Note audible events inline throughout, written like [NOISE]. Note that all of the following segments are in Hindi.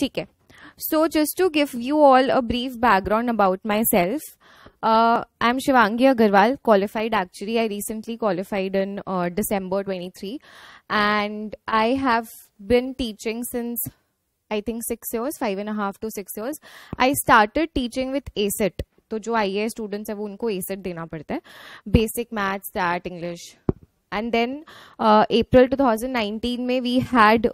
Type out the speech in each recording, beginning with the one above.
ठीक है so just to give you all a brief background about myself Uh, I'm Shivangi Agarwal, qualified actually. I recently qualified in uh, December 23, and I have been teaching since I think six years, five and a half to six years. I started teaching with ACET. तो जो आई ए स्टूडेंट्स है वो उनको एसेट देना पड़ता है basic maths that English and then April 2019 में we had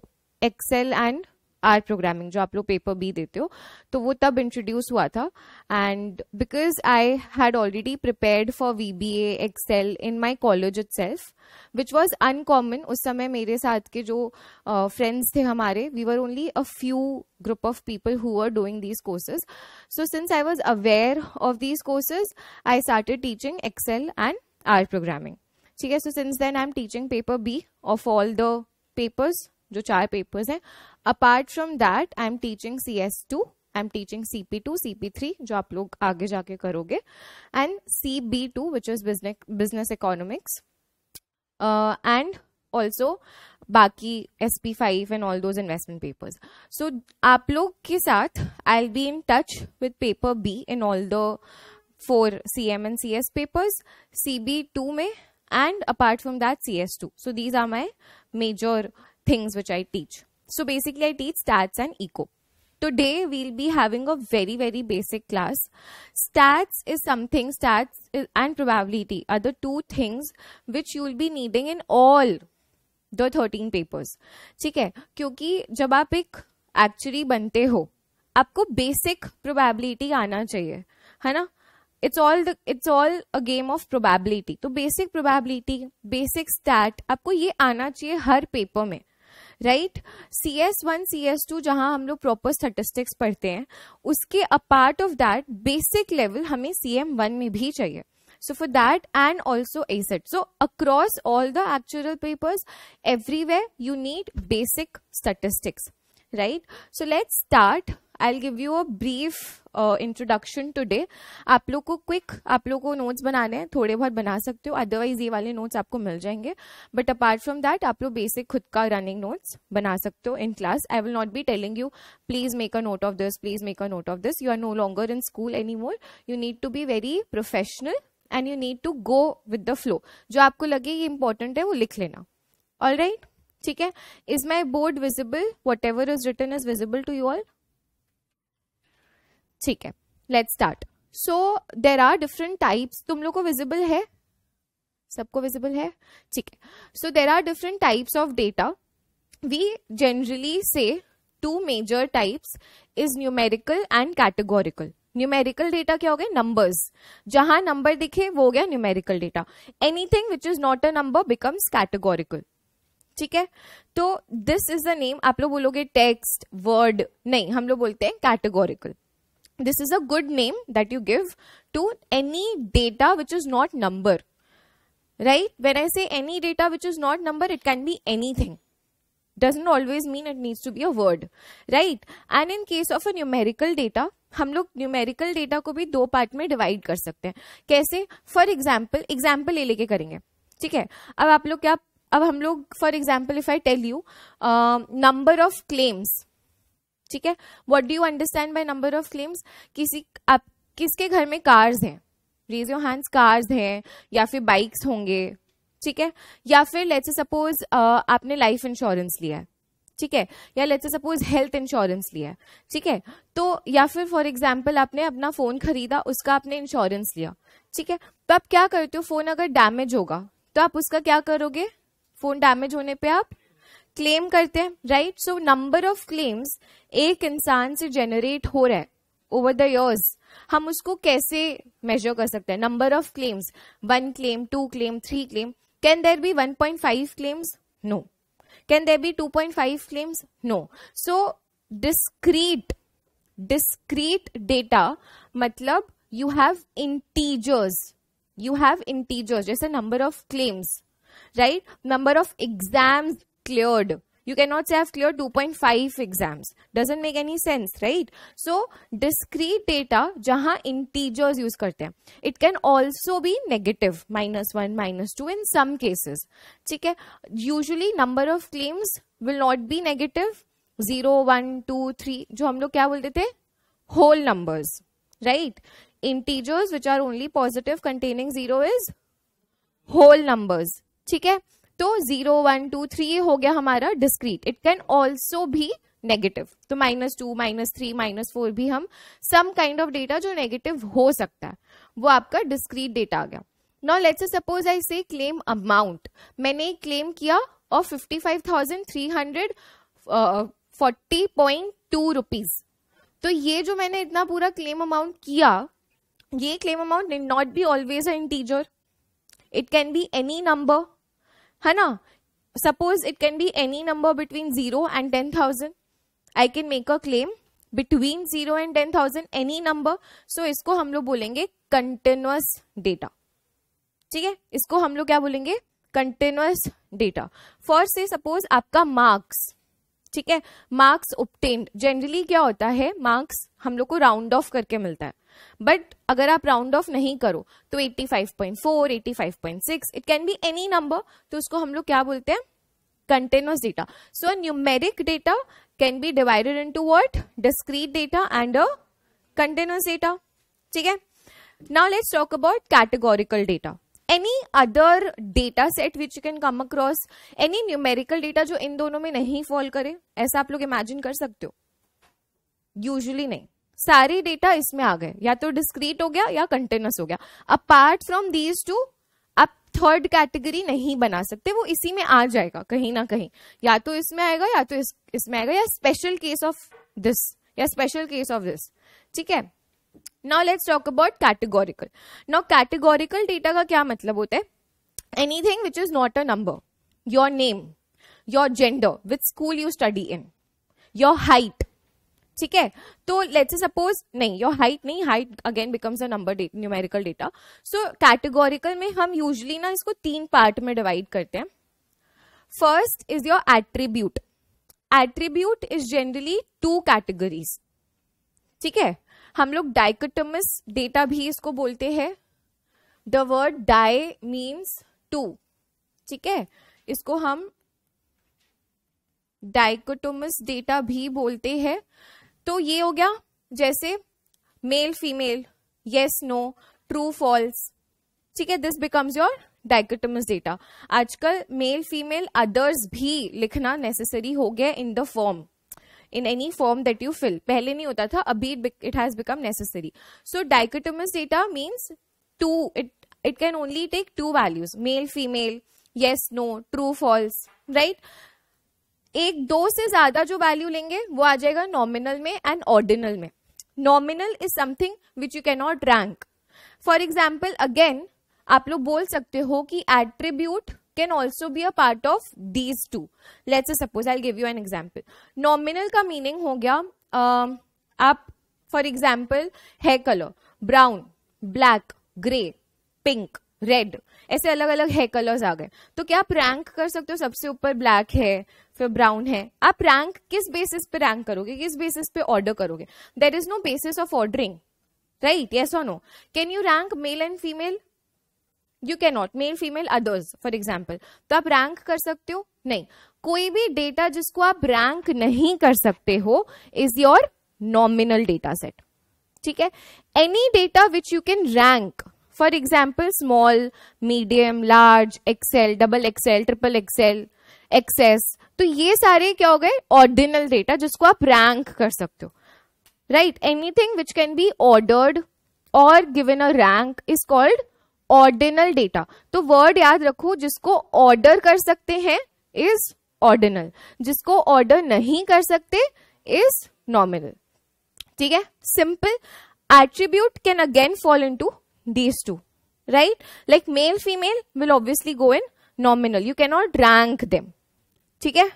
Excel and R programming जो आप लोग पेपर बी देते हो तो वो तब इंट्रोड्यूस हुआ था and because I had already prepared for V B A Excel in my college itself which was uncommon उस समय मेरे साथ के जो फ्रेंड्स uh, थे हमारे we were only a few group of people who are doing these courses so since I was aware of these courses I start teaching Excel and R programming ठीक है so since then I am teaching paper B of all the papers जो चार पेपर्स हैं apart from that I am teaching C S two I am teaching C P two C P three जो आप लोग आगे जाके करोगे and C B two which is business economics and also बाकी S P five and all those investment papers so आप लोग के साथ I be in touch with paper B in all the four C M and C S papers C B two में and apart from that C S two so these are my major things which I teach. So basically I teach stats and eco. Today we'll be having a very very basic class. Stats is something stats is, and probability are the two things which you will be needing in all the thirteen papers. ठीक है क्योंकि जब आप एक actuary बनते हो आपको basic probability आना चाहिए है ना it's all the it's all a game of probability. तो basic probability basic stat आपको ये आना चाहिए हर paper में right C S one C S two जहां हम लोग प्रॉपर स्टेटिस्टिक्स पढ़ते हैं उसके a part of that basic level हमें सी एम वन में भी चाहिए so for that and also ACET so across all the actuarial papers everywhere you need basic statistics right so let start I give you a brief introduction today आप लोग को क्विक आप लोग को नोट्स बनाने हैं थोड़े बहुत बना सकते हो अदरवाइज ये वाले नोट्स आपको मिल जाएंगे बट अपार्ट फ्रॉम दैट आप लोग बेसिक खुद का रनिंग नोट्स बना सकते हो in class I will not be telling you please make a note of this please make a note of this you are no longer in school anymore you need to be very professional and you need to go with the flow जो आपको लगे ये इंपॉर्टेंट है वो लिख लेना ऑल राइट ठीक है is my board visible whatever is written is visible to you all ठीक है let start so there are different types तुम लोग को विजिबल है सबको विजिबल है ठीक है so there are different types of data we generally say two major types is numerical and categorical numerical data क्या हो गया नंबर्स जहां नंबर दिखे वो हो गया numerical data anything which is not a number becomes categorical ठीक है तो दिस इज द नेम आप लोग बोलोगे टेक्स्ट वर्ड नहीं हम लोग बोलते हैं categorical this is a good name that you give to any data which is not number right when i say any data which is not number it can be anything doesn't always mean it needs to be a word right and in case of a numerical data हम लोग न्यूमेरिकल डेटा को भी दो पार्ट में डिवाइड कर सकते हैं कैसे फॉर एग्जाम्पल एग्जाम्पल ले लेके करेंगे ठीक है अब आप लोग क्या अब हम लोग for example if I tell you number of claims ठीक है what do you understand by number of claims किसी आप किसके घर में कार्स हैं रेज योर हैंड्स कार्स हैं या फिर बाइक्स होंगे ठीक है या फिर लेट्स सपोज आपने लाइफ इंश्योरेंस लिया है ठीक है या लेट्स सपोज हेल्थ इंश्योरेंस लिया है ठीक है तो या फिर फॉर एग्जाम्पल आपने अपना फोन खरीदा उसका आपने इंश्योरेंस लिया ठीक है तो आप क्या करते हो फोन अगर डैमेज होगा तो आप उसका क्या करोगे फोन डैमेज होने पे आप क्लेम करते हैं right so number of claims एक इंसान से जनरेट हो रहा है ओवर द इयर्स हम उसको कैसे मेजर कर सकते हैं number of claims one claim two claim three claim can there be one point five claims no can there be two point five claims no so discrete discrete data मतलब you have integers you have integers जैसे number of claims right number of exams cleared you cannot say i've cleared 2.5 exams doesn't make any sense right so discrete data jahan integers use karte hain it can also be negative minus 1 minus 2 in some cases theek hai usually number of claims will not be negative 0 1 2 3 jo hum log kya bolte the whole numbers right integers which are only positive containing zero is whole numbers theek hai तो जीरो वन टू थ्री हो गया हमारा डिस्क्रीट इट कैन ऑल्सो भी नेगेटिव तो minus two minus three minus four भी हम सम काइंड ऑफ डेटा जो नेगेटिव हो सकता है वो आपका डिस्क्रीट डेटा आ गया now let's suppose I say claim amount मैंने क्लेम किया ऑफ fifty five thousand three hundred forty point two rupees तो ये जो मैंने इतना पूरा क्लेम अमाउंट किया ये claim amount not be always a integer it can be any number है ना suppose it can be any number between zero and ten thousand I can make a claim between zero and ten thousand any number so इसको हम लोग बोलेंगे कंटिन्यूस डेटा ठीक है इसको हम लोग क्या बोलेंगे कंटिन्यूस डेटा फर्स्ट से सपोज आपका मार्क्स ठीक है मार्क्स उपटेन्ड जनरली क्या होता है मार्क्स हम लोग को राउंड ऑफ करके मिलता है बट अगर आप राउंड ऑफ नहीं करो तो 85.4, 85.6, it can be any number तो उसको हम लोग क्या बोलते हैं continuous data so numeric data can be divided into what? Discrete data and a continuous data ठीक है now let's talk about categorical data any other data set which you can come across any numerical data जो इन दोनों में नहीं फॉल करे ऐसा आप लोग इमेजिन कर सकते हो यूजली नहीं सारे डेटा इसमें आ गए या तो डिस्क्रीट हो गया या कंटेनस हो गया अपार्ट फ्रॉम दीज टू आप थर्ड कैटेगरी नहीं बना सकते वो इसी में आ जाएगा कहीं ना कहीं या तो इसमें आएगा या तो इस, इसमें आएगा या स्पेशल केस ऑफ दिस या स्पेशल केस ऑफ दिस ठीक है now let's talk about categorical now categorical data का क्या मतलब होता है anything which is not a number your name your gender with school you study in your height ठीक है तो लेट्स सपोज नहीं योर हाइट नहीं height again becomes a number numerical data so categorical में हम यूजली ना इसको तीन पार्ट में डिवाइड करते हैं first is your attribute attribute is generally two categories ठीक है हम लोग डाइकोटमस डेटा भी इसको बोलते हैं the word di means two ठीक है इसको हम डाइकोटोमस डेटा भी बोलते हैं तो ये हो गया जैसे male female yes no true false ठीक है this becomes your dichotomous data आजकल मेल फीमेल अदर्स भी लिखना नेसेसरी हो गया in the form in any form that you fill पहले नहीं होता था अभी it has become necessary so dichotomous data means two it it can only take two values male female yes no true false right एक दो से ज्यादा जो वैल्यू लेंगे वो आ जाएगा नॉमिनल में एंड ऑर्डिनल में nominal is something which you cannot rank for example again आप लोग बोल सकते हो कि attribute can also be a part of these two let's suppose I give you an example nominal का मीनिंग हो गया uh, आप for example hair colour brown black grey pink red ऐसे अलग अलग हेयर कलर्स आ गए तो क्या आप रैंक कर सकते हो सबसे ऊपर ब्लैक है फिर ब्राउन है आप रैंक किस बेसिस पे रैंक करोगे किस बेसिस पे ऑर्डर करोगे there is no basis of ordering right yes और no can you rank male and female you can not male female others for example तो आप रैंक कर सकते हो नहीं कोई भी डेटा जिसको आप रैंक नहीं कर सकते हो is your nominal data set ठीक है any data which you can rank for example small medium large XL double XL triple XL XS तो ये सारे क्या हो गए ऑर्डिनल डेटा जिसको आप रैंक कर सकते हो right anything which can be ordered और given a rank is called ordinal data तो वर्ड याद रखो जिसको ऑर्डर कर सकते हैं इज ऑर्डिनल जिसको ऑर्डर नहीं कर सकते इज नॉमिनल ठीक है simple attribute can again fall into these two right like male female will obviously go in nominal you cannot rank them ठीक है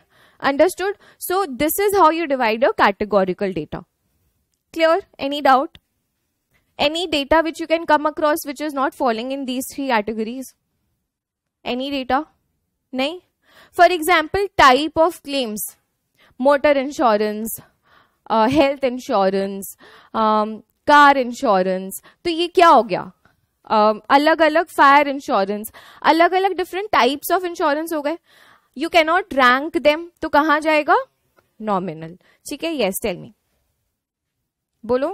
understood so this is how you divide a categorical data clear any doubt any data which you can come across which is not following in these three categories any data नहीं for example type of claims motor insurance health insurance car insurance तो ये क्या हो गया अलग अलग फायर इंश्योरेंस अलग अलग डिफरेंट टाइप्स ऑफ इंश्योरेंस हो गए यू कैनॉट रैंक देम तो कहा जाएगा नॉमिनल ठीक है येस टेल मी बोलो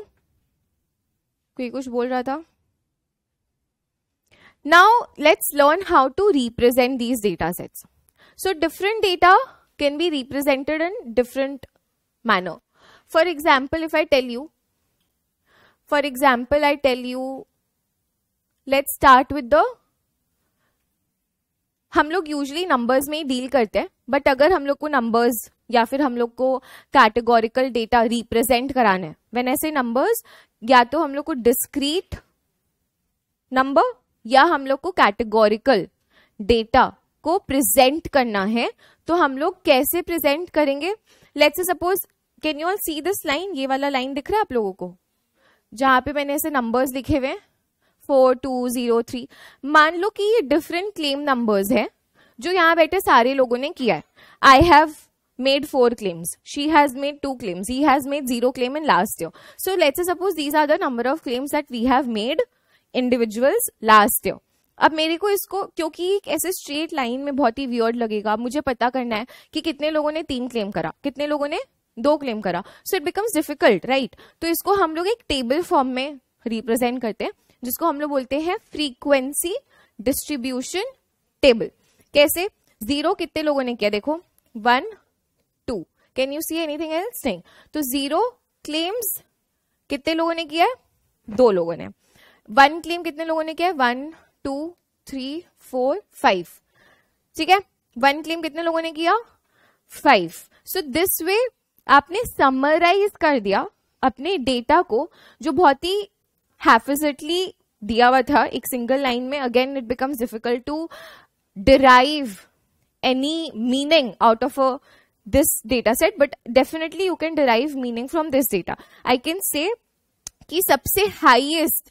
कोई कुछ बोल रहा था now let's learn how to represent these data sets so different data can be represented in different manner for example if I tell you for example I tell you let's start with the हम लोग यूजली नंबर्स में ही डील करते हैं बट अगर हम लोग को नंबर्स या फिर हम लोग को कैटेगोरिकल डेटा रिप्रेजेंट कराना है वेन ऐसे नंबर्स या तो हम लोग को डिस्क्रीट नंबर या हम लोग को कैटेगोरिकल डेटा को प्रेजेंट करना है तो हम लोग कैसे प्रेजेंट करेंगे let's suppose can you all see this line ये वाला लाइन दिख रहा है आप लोगों को जहां पे मैंने ऐसे नंबर्स लिखे हुए हैं फोर टू जीरो थ्री मान लो कि ये डिफरेंट क्लेम नंबर्स है जो यहाँ बैठे सारे लोगों ने किया है I have made four claims she has made two claims he has made zero claim in last year so let's suppose these are the number of claims that we have made individuals last year अब मेरे को इसको क्योंकि एक ऐसे स्ट्रेट लाइन में बहुत ही वियर्ड लगेगा मुझे पता करना है कि कितने लोगों ने तीन क्लेम करा कितने लोगों ने दो क्लेम करा so it becomes difficult right तो इसको हम लोग एक टेबल फॉर्म में रिप्रेजेंट करते हैं जिसको हम लोग बोलते हैं फ्रीक्वेंसी डिस्ट्रीब्यूशन टेबल कैसे जीरो कितने लोगों ने किया देखो one two can you see anything else नहीं तो जीरो क्लेम्स कितने लोगों ने किया दो लोगों ने वन क्लेम कितने लोगों ने किया one two three four five ठीक है वन क्लेम कितने लोगों ने किया फाइव सो दिस वे आपने समराइज कर दिया अपने डेटा को जो बहुत ही हैफिजटली दिया हुआ था एक सिंगल लाइन में again it becomes difficult to derive any meaning out of a this data set but definitely you can derive meaning from this data I can say कि सबसे हाईएस्ट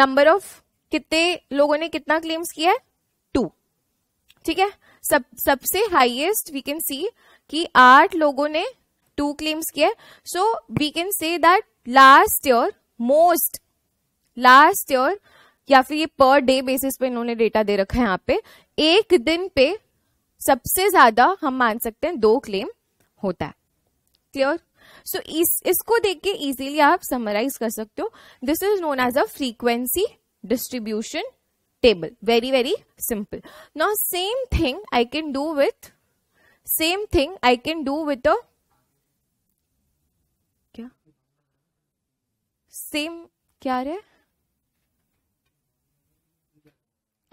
नंबर ऑफ कितने लोगों ने कितना क्लेम्स किया है टू ठीक है सब सबसे हाइएस्ट वी कैन सी कि आठ लोगों ने टू क्लेम्स किया है so we can say that last year most last year या फिर ये पर डे बेसिस पे इन्होंने डेटा दे रखा है यहाँ पे एक दिन पे सबसे ज्यादा हम मान सकते हैं दो क्लेम होता है क्लियर सो so, इस इसको देख के इजीली आप समराइज कर सकते हो this is known as a frequency distribution table very very simple now same thing I can do with same thing I can do with a क्या सेम क्या रहे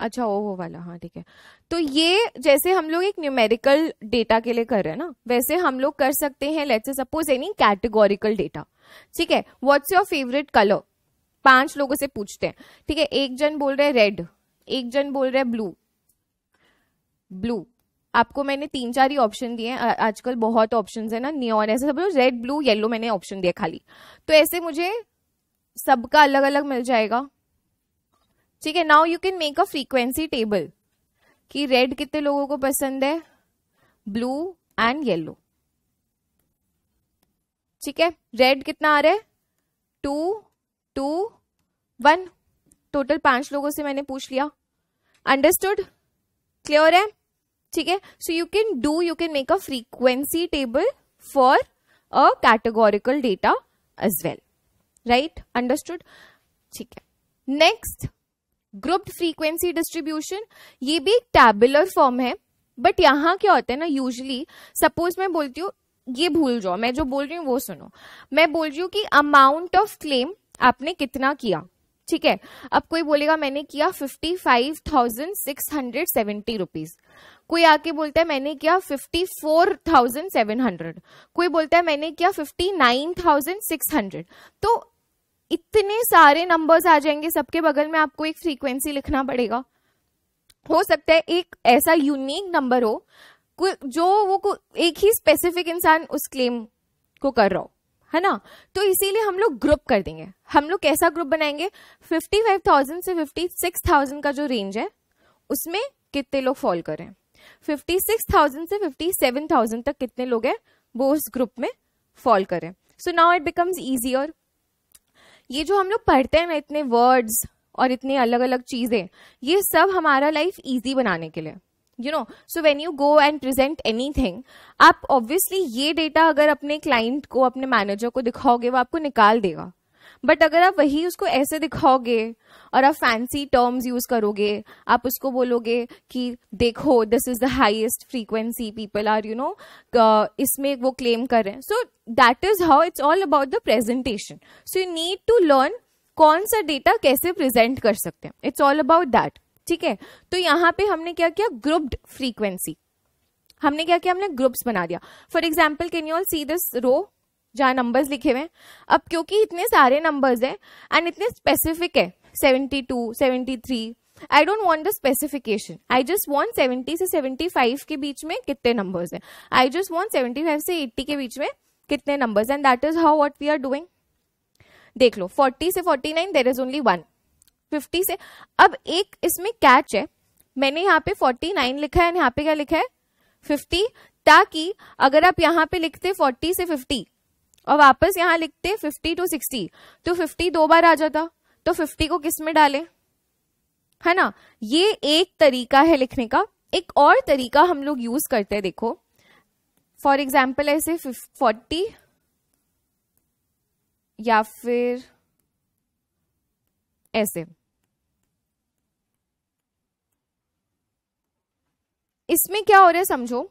अच्छा ओ वो वाला हाँ ठीक है तो ये जैसे हम लोग एक न्यूमेरिकल डेटा के लिए कर रहे हैं ना वैसे हम लोग कर सकते हैं let's suppose any categorical data ठीक है व्हाट्स योर फेवरेट कलर पांच लोगों से पूछते हैं ठीक है एक जन बोल रहे रेड एक जन बोल रहे ब्लू ब्लू आपको मैंने तीन चार ही ऑप्शन दिए हैं आजकल बहुत ऑप्शन है ना नियॉन ऐसे सब रेड ब्लू येलो मैंने ऑप्शन दिया खाली तो ऐसे मुझे सबका अलग अलग मिल जाएगा ठीक है now you can make a frequency table कि रेड कितने लोगों को पसंद है ब्लू एंड येलो ठीक है रेड कितना आ रहा है टू टू वन टोटल पांच लोगों से मैंने पूछ लिया अंडरस्टूड क्लियर है ठीक है so you can do you can make a frequency table for a categorical data as well right understood ठीक है नेक्स्ट ग्रुप्ड फ्रीक्वेंसी डिस्ट्रीब्यूशन ये भी एक टैबुलर फॉर्म है बट यहाँ क्या होता है ना यूजली सपोज मैं बोलती हूँ ये भूल जाओ मैं जो बोल रही हूँ वो सुनो मैं बोल रही हूँ कि अमाउंट ऑफ क्लेम आपने कितना किया ठीक है अब कोई बोलेगा मैंने किया fifty five thousand six hundred seventy rupees कोई आके बोलता है मैंने किया fifty four thousand seven hundred कोई बोलता है मैंने किया fifty nine thousand six hundred तो इतने सारे नंबर्स आ जाएंगे सबके बगल में आपको एक फ्रीक्वेंसी लिखना पड़ेगा हो सकता है एक ऐसा यूनिक नंबर हो जो वो एक ही स्पेसिफिक इंसान उस क्लेम को कर रहा हो है ना तो इसीलिए हम लोग ग्रुप कर देंगे हम लोग कैसा ग्रुप बनाएंगे 55,000 से 56,000 का जो रेंज है उसमें कितने लोग फॉल करें 56,000 से 57,000 तक कितने लोग हैं वो उस ग्रुप में फॉल करें सो नाउ इट बिकम्स और ये जो हम लोग पढ़ते हैं ना इतने वर्ड्स और इतने अलग अलग चीज़ें ये सब हमारा लाइफ ईजी बनाने के लिए you know so when you go and present anything आप ऑब्वियसली ये डेटा अगर अपने क्लाइंट को अपने मैनेजर को दिखाओगे वो आपको निकाल देगा बट अगर आप वही उसको ऐसे दिखाओगे और आप फैंसी टर्म्स यूज करोगे आप उसको बोलोगे कि देखो this is the highest frequency people are you know इसमें वो क्लेम कर रहे हैं so that is how it's all about the presentation so you need to learn कौन सा डेटा कैसे प्रेजेंट कर सकते हैं इट्स ऑल अबाउट दैट ठीक है तो यहाँ पे हमने क्या किया ग्रुप्ड फ्रीक्वेंसी हमने क्या किया हमने ग्रुप्स बना दिया for example can you all see this row जहाँ नंबर्स लिखे हुए हैं अब क्योंकि इतने सारे नंबर्स हैं एंड इतने स्पेसिफिक है seventy two seventy three I don't want the specification I just want seventy से सेवेंटी फाइव के बीच में कितने नंबर्स हैं I just want seventy five से एट्टी के बीच में कितने numbers and that is how what we are doing देख लो फोर्टी से forty nine there is only one fifty से अब एक इसमें कैच है मैंने यहाँ पे फोर्टी नाइन लिखा है यहाँ पे क्या लिखा है फिफ्टी ताकि अगर आप यहाँ पे लिखते फोर्टी से फिफ्टी और वापस यहाँ लिखते फिफ्टी टू सिक्सटी तो फिफ्टी दो बार आ जाता तो फिफ्टी को किस में डालें है ना ये एक तरीका है लिखने का एक और तरीका हम लोग यूज करते हैं देखो फॉर एग्जाम्पल ऐसे फोर्टी या फिर ऐसे इसमें क्या हो रहा है समझो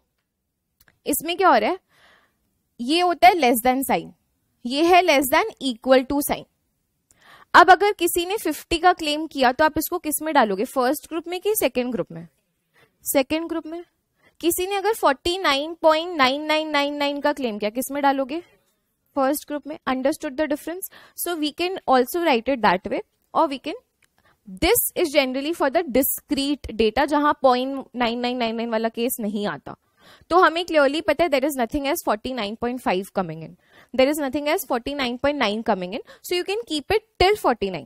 इसमें क्या हो रहा है ये होता है लेस देन साइन ये है less than equal to sign अब अगर किसी ने 50 का क्लेम किया तो आप इसको किस में डालोगे फर्स्ट ग्रुप में कि सेकेंड ग्रुप में सेकेंड ग्रुप में किसी ने अगर 49.9999 का क्लेम किया किस में डालोगे फर्स्ट ग्रुप में understood the difference so we can also write it that way और we can this is generally for the discrete data जहां point nine nine nine nine वाला केस नहीं आता तो हमें क्लियरली पता है there is nothing as 49.5 coming in there is nothing as 49.9 coming in so you can keep it till 49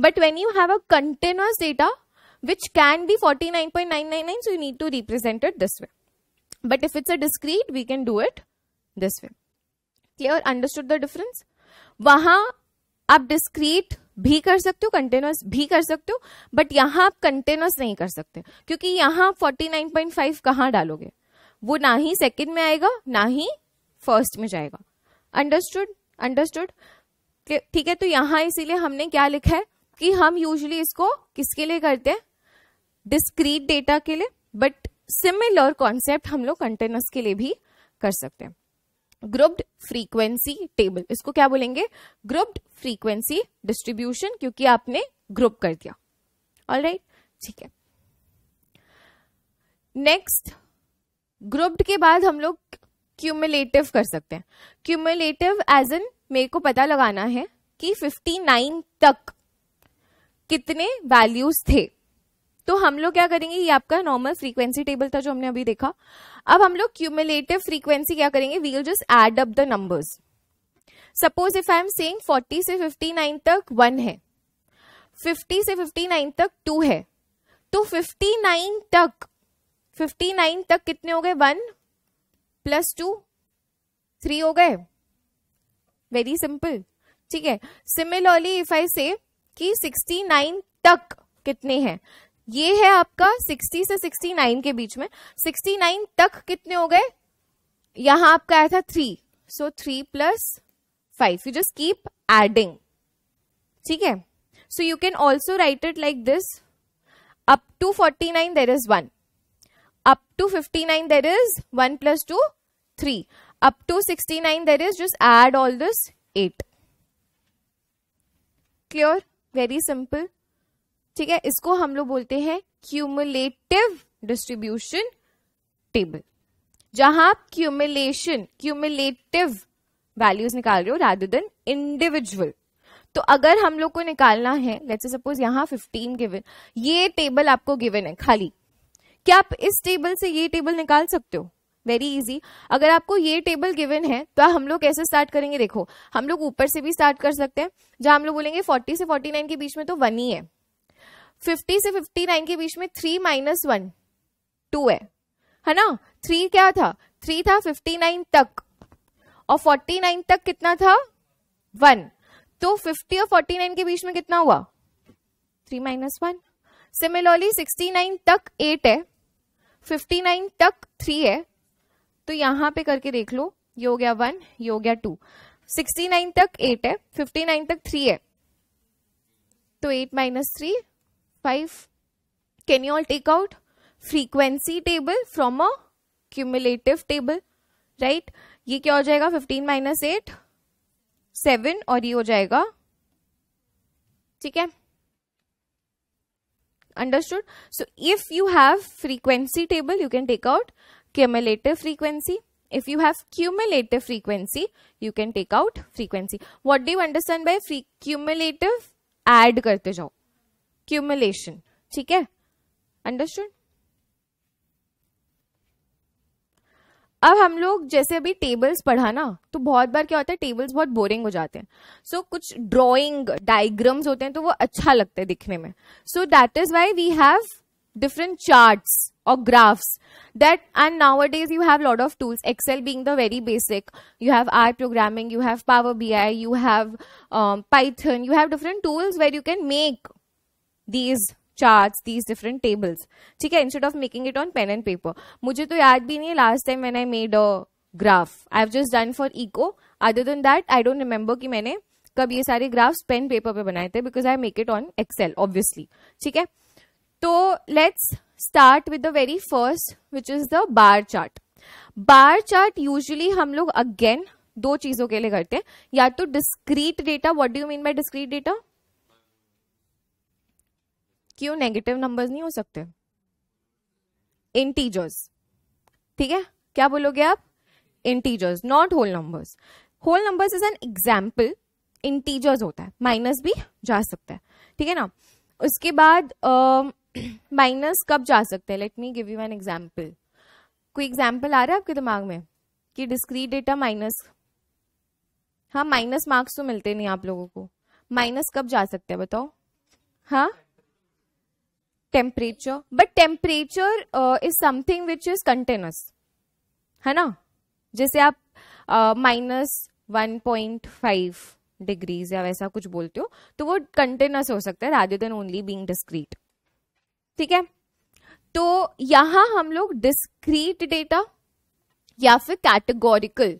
but when you have a continuous data which can be 49.999 so you need to represent it this way but if it's a discrete we can do it this way clear understood the difference वहां आप डिस्क्रीट भी कर सकते हो कंटिन्यूस भी कर सकते हो बट यहाँ आप कंटिन्यूस नहीं कर सकते क्योंकि यहाँ आप 49.5 कहाँ डालोगे वो ना ही सेकेंड में आएगा ना ही फर्स्ट में जाएगा अंडरस्टूड अंडरस्टूड ठीक है तो यहाँ इसीलिए हमने क्या लिखा है कि हम यूजली इसको किसके लिए करते हैं डिस्क्रीट डेटा के लिए बट सिमिलर कॉन्सेप्ट हम लोग कंटेनर्स के लिए भी कर सकते हैं ग्रुप्ड फ्रीक्वेंसी टेबल इसको क्या बोलेंगे ग्रुप्ड फ्रीक्वेंसी डिस्ट्रीब्यूशन क्योंकि आपने ग्रुप कर दिया ऑल राइट ठीक है नेक्स्ट ग्रुप्ड के बाद हम लोग क्यूमुलेटिव कर सकते हैं क्यूमुलेटिव एज एन मेरे को पता लगाना है कि 59 तक कितने वैल्यूज थे तो हम लोग क्या करेंगे ये आपका नॉर्मल फ्रीक्वेंसी टेबल था जो हमने अभी देखा अब हम लोग क्यूमुलेटिव फ्रीक्वेंसी क्या करेंगे we'll just add up the numbers suppose if I am saying 40 से 59 तक वन है 50 से 59 तक टू है तो 59 तक 59 तक कितने हो गए वन प्लस टू थ्री हो गए वेरी सिंपल ठीक है सिमिलरली इफ आई से कि 69 तक कितने हैं ये है आपका 60 से 69 के बीच में 69 तक कितने हो गए यहां आपका आया था three so three plus five you just keep adding ठीक है so you can also write it like this up to forty nine there is one up to fifty nine there is one plus two three to sixty 69 there is just add all this eight clear very simple ठीक है इसको हम लोग बोलते हैं क्यूमुलेटिव डिस्ट्रीब्यूशन टेबल जहां आप क्यूमुलेशन क्यूमुलेटिव वैल्यूज निकाल रहे हो रादर देन इंडिविजुअल तो अगर हम लोग को निकालना है लेट्स सपोज यहाँ 15 गिवन ये टेबल आपको गिवन है खाली क्या आप इस टेबल से ये टेबल निकाल सकते हो वेरी इजी अगर आपको ये टेबल गिवन है तो हम लोग कैसे स्टार्ट करेंगे देखो हम लोग ऊपर से भी स्टार्ट कर सकते हैं जहां हम लोग बोलेंगे 40 से 49 के बीच में तो वन ही है 50 से 59 के बीच में 3 माइनस वन टू है है ना थ्री क्या था थ्री था 59 तक और 49 तक कितना था वन तो 50 और 49 के बीच में कितना हुआ थ्री माइनस वन सिमिलरली 69 तक एट है 59 तक थ्री है तो यहां पे करके देख लो ये हो गया वन ये हो गया टू 69 तक एट है 59 तक थ्री है तो eight minus three 5 can you all take out frequency table from a cumulative table right ये क्या हो जाएगा 15 माइनस एट सेवन और ये हो जाएगा ठीक है understood so if you have frequency table you can take out cumulative frequency if you have cumulative frequency you can take out frequency what do you understand by free cumulative add karte jao cumulation ठीक है अंडरस्टूड अब हम लोग जैसे अभी टेबल्स पढ़ा ना तो बहुत बार क्या होता है टेबल्स बहुत बोरिंग हो जाते हैं सो so, कुछ ड्रॉइंग डायग्राम्स होते हैं तो वो अच्छा लगता है दिखने में so that is why we have different chart और graphs that and now nowadays you have lot of tools Excel being the very basic you have R programming you have Power B I you have Python you have different tools where you can make these charts these different tables ठीक है instead of making it on pen and paper मुझे तो याद भी नहीं है last time when I made a graph I've just done for eco other than that I don't remember कि मैंने कब ये सारे ग्राफ्स पेन पेपर पे बनाए थे because I make it on Excel obviously ठीक है तो let's start with the very first which is the bar chart bar chart usually हम लोग अगेन दो चीजों के लिए करते हैं या तो discrete data what do mean by discrete data क्यों नेगेटिव नंबर्स नहीं हो सकते इंटीजर्स ठीक है क्या बोलोगे आप integers not whole numbers whole numbers is an example integers होता है माइनस भी जा सकता है ठीक है ना उसके बाद माइनस [CLEARS THROAT] uh, कब जा सकते हैं let me give you an example कोई एग्जाम्पल आ रहा है आपके दिमाग में कि डिस्क्रीट डेटा माइनस हाँ माइनस मार्क्स तो मिलते नहीं आप लोगों को माइनस कब जा सकते हैं बताओ हाँ temperature but temperature is something which is is है ना जैसे आप minus one point five degrees या वैसा कुछ बोलते हो तो वो कंटिन्यूस हो सकता है rather than only being discrete ठीक है तो यहां हम लोग डिस्क्रीट डेटा या फिर कैटेगोरिकल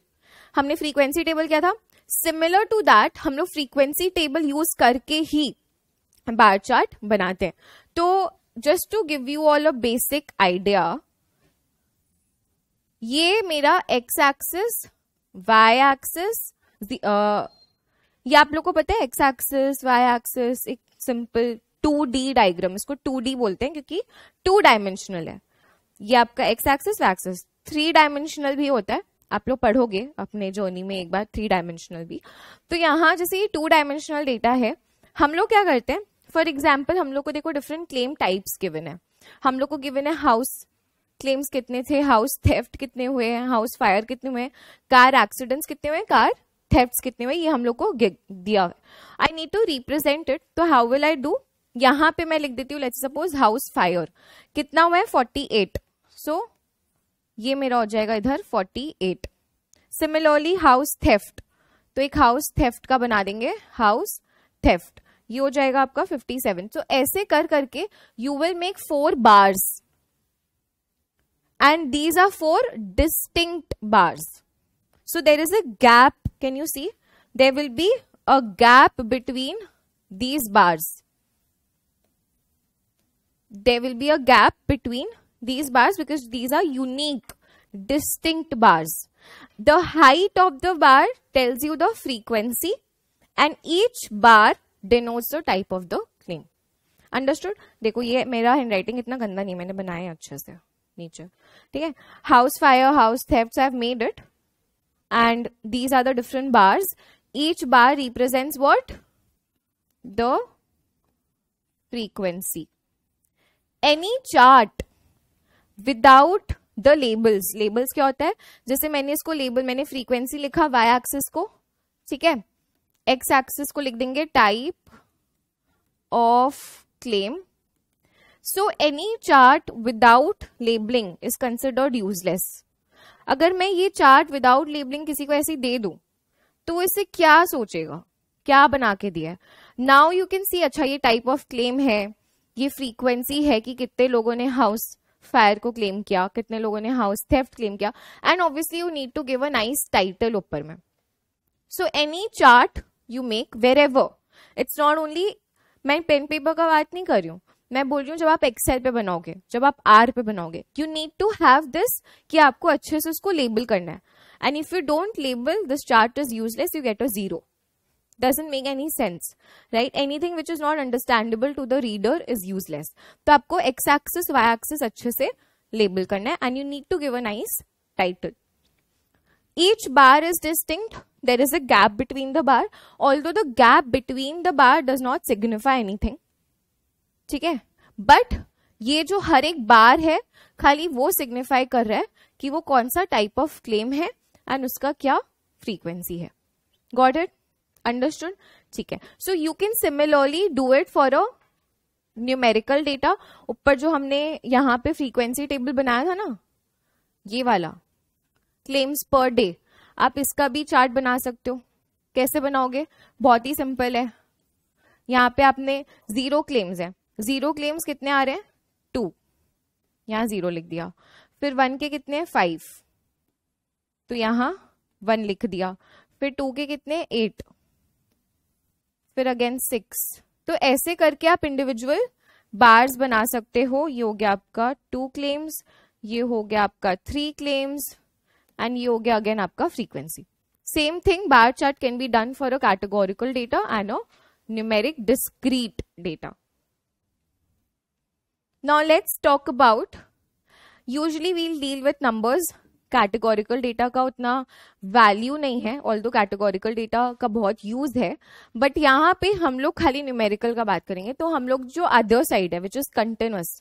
हमने फ्रीक्वेंसी टेबल क्या था सिमिलर टू दैट हम लोग फ्रीक्वेंसी टेबल यूज करके ही बार चार्ट बनाते हैं तो just to give you all a basic idea ये मेरा एक्स एक्सिस वाई एक्सिस ये आप लोग को पता है एक्स एक्सिस वाई एक्सिस एक सिंपल टू डी डायग्राम इसको टू डी बोलते हैं क्योंकि टू डायमेंशनल है ये आपका x axis y axis three dimensional भी होता है आप लोग पढ़ोगे अपने जर्नी में एक बार थ्री डायमेंशनल भी तो यहाँ जैसे ये टू डायमेंशनल डेटा है हम लोग क्या करते हैं फॉर एग्जाम्पल हम लोग को देखो डिफरेंट क्लेम टाइप्स गिवन है हम लोग को गिवन है हाउस क्लेम्स कितने थे हाउस थेफ्ट कितने हुए हैं हाउस फायर कितने हुए कार एक्सीडेंट्स कितने हुए कार थेफ्ट कितने हुए ये हम लोग को दिया हुआ I need to represent it तो हाउ विल आई डू यहाँ पे मैं लिख देती हूँ लेट्स सपोज हाउस फायर कितना हुआ है फोर्टी एट सो ये मेरा हो जाएगा इधर forty eight similarly house theft तो एक हाउस थेफ्ट का बना देंगे हाउस थेफ्ट ये हो जाएगा आपका 57 सो so, ऐसे कर करके you will make four bars and these are four distinct bars so there is a gap can you see there will be a gap between these bars there will be a gap between these bars because these are unique distinct bars the height of the bar tells you the frequency and each bar denotes the type of the claim understood देखो ये मेरा हैंड राइटिंग इतना गंदा नहीं मैंने बनाया अच्छे से नीचे ठीक है house fire house theft made it and these are the different bars each bar represent what the frequency. Any chart without the labels Labels क्या होता है जैसे मैंने इसको लेबल मैंने फ्रीक्वेंसी लिखा वाई axis को ठीक है एक्स एक्सिस को लिख देंगे type of claim so any chart without labeling is considered useless अगर मैं ये चार्ट विदाउट लेबलिंग किसी को ऐसी दे दू तो इसे क्या सोचेगा क्या बना के दिया नाउ यू कैन सी अच्छा ये टाइप ऑफ क्लेम है ये फ्रीक्वेंसी है कि कितने लोगों ने हाउस फायर को क्लेम किया कितने लोगों ने हाउस थेफ्ट क्लेम किया and obviously you need to give a nice title ऊपर में so any chart you make wherever it's not only मैं पेन पेपर का बात नहीं कर रही हूँ मैं बोल रही हूँ जब आप एक्सेल पे बनाओगे जब आप आर पे बनाओगे you need to have this कि आपको अच्छे से उसको लेबल करना है and if you don't label this chart is useless you get a zero doesn't make any sense right anything which is not understandable to the reader is useless तो आपको एक्स एक्सेस वाई एक्सेस अच्छे से लेबल करना है and you need to give a nice title each bar is distinct there is a gap between the bar although the gap between the bar does not signify anything ठीक है बट ये जो हर एक बार है खाली वो सिग्निफाई कर रहा है कि वो कौन सा टाइप ऑफ क्लेम है एंड उसका क्या फ्रीक्वेंसी है गॉड इट अंडरस्टूड ठीक है so you can similarly do it for a numerical data ऊपर जो हमने यहाँ पे फ्रीक्वेंसी टेबल बनाया था ना ये वाला क्लेम्स पर डे आप इसका भी चार्ट बना सकते हो कैसे बनाओगे बहुत ही सिंपल है यहाँ पे आपने जीरो क्लेम्स है जीरो क्लेम्स कितने आ रहे हैं टू यहाँ जीरो लिख दिया फिर वन के कितने हैं फाइव तो यहाँ वन लिख दिया फिर टू के कितने एट फिर अगेन सिक्स तो ऐसे करके आप इंडिविजुअल बार्स बना सकते हो ये हो गया आपका टू क्लेम्स ये हो गया आपका थ्री क्लेम्स एंड ये हो गया अगेन आपका frequency same thing bar chart can be done for a categorical data and a numeric discrete data now let's talk about usually we'll deal with numbers categorical data का उतना वैल्यू नहीं है ऑल दो कैटेगोरिकल डेटा का बहुत यूज है बट यहाँ पे हम लोग खाली न्यूमेरिकल का बात करेंगे तो हम लोग जो अदर साइड है विच इज कंटिन्यूस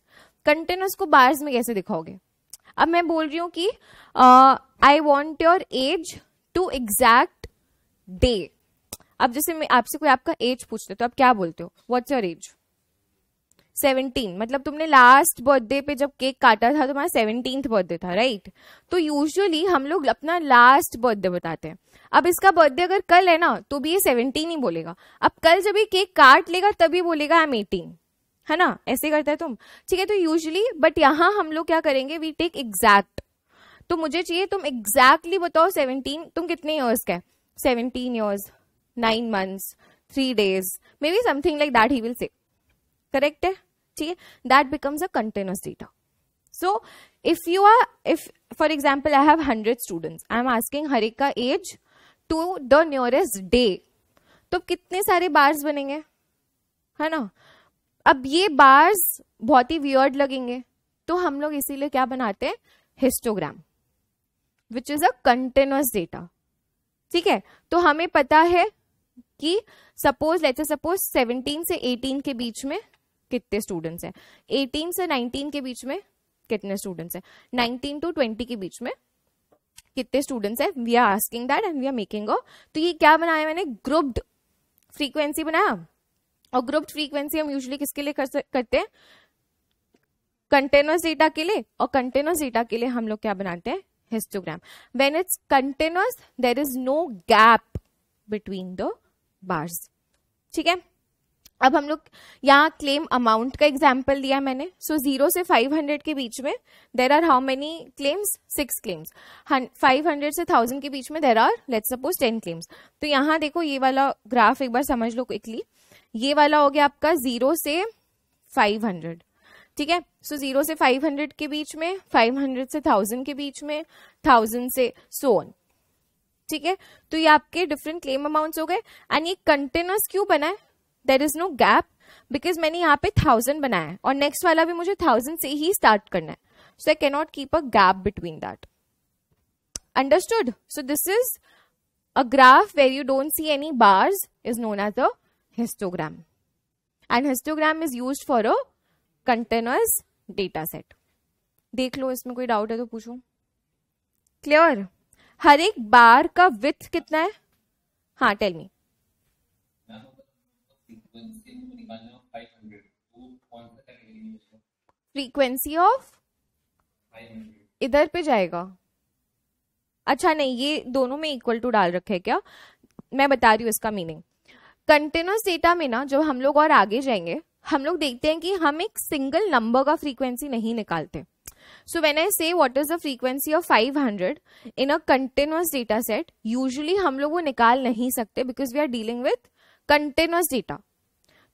कंटिन्यूस को बार्स में कैसे दिखाओगे अब मैं बोल रही हूं कि I want your age to exact day अब जैसे मैं आपसे कोई आपका एज पूछते तो आप क्या बोलते हो व्हाट्स योर एज सेवनटीन मतलब तुमने लास्ट बर्थडे पे जब केक काटा था तुम्हारा सेवनटीन्थ बर्थडे था राइट तो यूजुअली हम लोग अपना लास्ट बर्थडे बताते हैं अब इसका बर्थडे अगर कल है ना तो भी ये सेवनटीन ही बोलेगा अब कल जब ये केक काट लेगा तभी बोलेगा आई एम एटीन है ना ऐसे करते हैं तुम ठीक है तो यूजली बट यहाँ हम लोग क्या करेंगे वी टेक एग्जैक्ट तो मुझे चाहिए तुम एग्जैक्टली बताओ सेवनटीन तुम कितने ईयर्स के seventeen years nine months three days maybe something like that he will say correct है ठीक है that becomes a continuous data so if you are if for example I have hundred students I am asking हर एक का age to the nearest day तो कितने सारे बार्स बनेंगे है ना अब ये बार्स बहुत ही वियर्ड लगेंगे तो हम लोग इसीलिए क्या बनाते हैं histogram which is a continuous data ठीक है तो हमें पता है कि सपोज लेट्स सपोज 17 से 18 के बीच में कितने स्टूडेंट्स हैं 18 से 19 के बीच में कितने स्टूडेंट्स हैं 19 टू 20 के बीच में कितने स्टूडेंट्स हैं we are asking that and we are making तो ये क्या बनाया मैंने ग्रुप्ड फ्रीक्वेंसी बनाया और ग्रुप फ्रीक्वेंसी हम यूजली किसके लिए कर करते हैं कंटेनर्स डेटा के लिए और कंटेनस डेटा के लिए हम लोग क्या बनाते हैं histogram when it's continuous there is no gap between the bars ठीक है अब हम लोग यहाँ क्लेम अमाउंट का एग्जाम्पल दिया मैंने सो जीरो से फाइव हंड्रेड के बीच में there are how many claims six claims five hundred से थाउजेंड के बीच में there are let's suppose ten claims तो यहाँ देखो ये वाला ग्राफ एक बार समझ लो क्विकली ये वाला हो गया आपका जीरो से फाइव हंड्रेड ठीक है सो जीरो से फाइव हंड्रेड के बीच में फाइव हंड्रेड से थाउजेंड के बीच में थाउजेंड से सोन ठीक है तो ये आपके डिफरेंट क्लेम अमाउंट हो गए एंड ये कंटिन्यूस क्यों बना है there is no gap because मैंने यहाँ पे थाउजेंड बनाया है और नेक्स्ट वाला भी मुझे थाउजेंड से ही स्टार्ट करना है so I cannot keep a gap between that understood so this is a graph where you don't see any bars is known as a histogram and histogram is used for a continuous data set देख लो इसमें कोई डाउट है तो पूछो क्लियर हर एक बार का विथ कितना है हाँ टेल मी फ्रीक्वेंसी ऑफ इधर पे जाएगा अच्छा नहीं ये दोनों में इक्वल टू डाल रखे क्या मैं बता रही हूँ इसका मीनिंग कंटिन्यूस डेटा में ना जो हम लोग और आगे जाएंगे हम लोग देखते हैं कि हम एक सिंगल नंबर का फ्रीक्वेंसी नहीं निकालते सो when I say what is the frequency of 500 hundred in a continuous data set usually हम लोग वो निकाल नहीं सकते because we are dealing with continuous data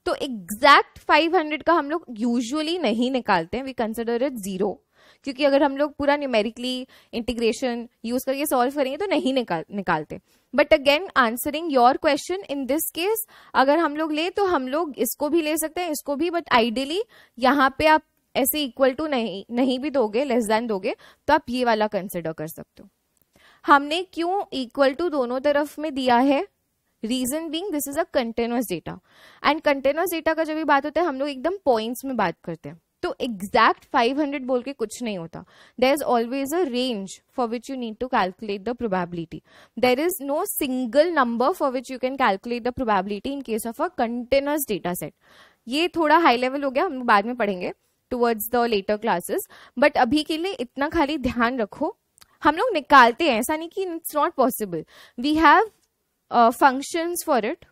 तो एग्जैक्ट 500 का हम लोग यूजली नहीं निकालते वी कंसिडर इट जीरो क्योंकि अगर हम लोग पूरा न्यूमेरिकली इंटीग्रेशन यूज करके सॉल्व करेंगे तो नहीं निकाल निकालते but again answering your question in this case अगर हम लोग ले तो हम लोग इसको भी ले सकते हैं इसको भी बट आइडियली यहाँ पे आप ऐसे इक्वल टू नहीं नहीं भी दोगे लेस देन दोगे तो आप ये वाला कंसिडर कर सकते हो हमने क्यों इक्वल टू दोनों तरफ में दिया है reason being this is a continuous data and continuous data का जब भी बात होता है हम लोग एकदम पॉइंट्स में बात करते हैं तो एग्जैक्ट 500 बोल के कुछ नहीं होता there is always a range for which you need to calculate the probability there is no single number for which you can calculate the probability in case of a continuous data set ये थोड़ा हाई लेवल हो गया हम बाद में पढ़ेंगे towards the later classes but अभी के लिए इतना खाली ध्यान रखो हम लोग निकालते हैं ऐसा नहीं कि it's not possible we have functions for it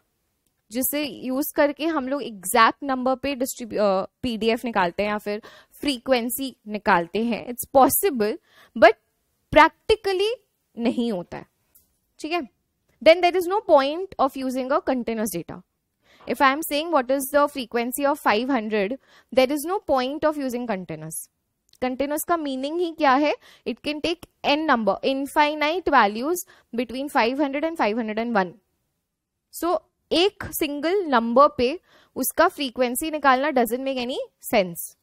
जिसे यूज करके हम लोग एग्जैक्ट नंबर पे डिस्ट्रीब्यू पीडीएफ निकालते हैं या फिर फ्रीक्वेंसी निकालते हैं इट्स पॉसिबल बट प्रैक्टिकली नहीं होता है ठीक है then there is no point of using a continuous data if I am saying what is the frequency of 500 hundred there is no point of using continuous continuous का मीनिंग ही क्या है it can take an number infinite values between five hundred and five hundred and one so एक सिंगल नंबर पे उसका फ्रीक्वेंसी निकालना doesn't make any sense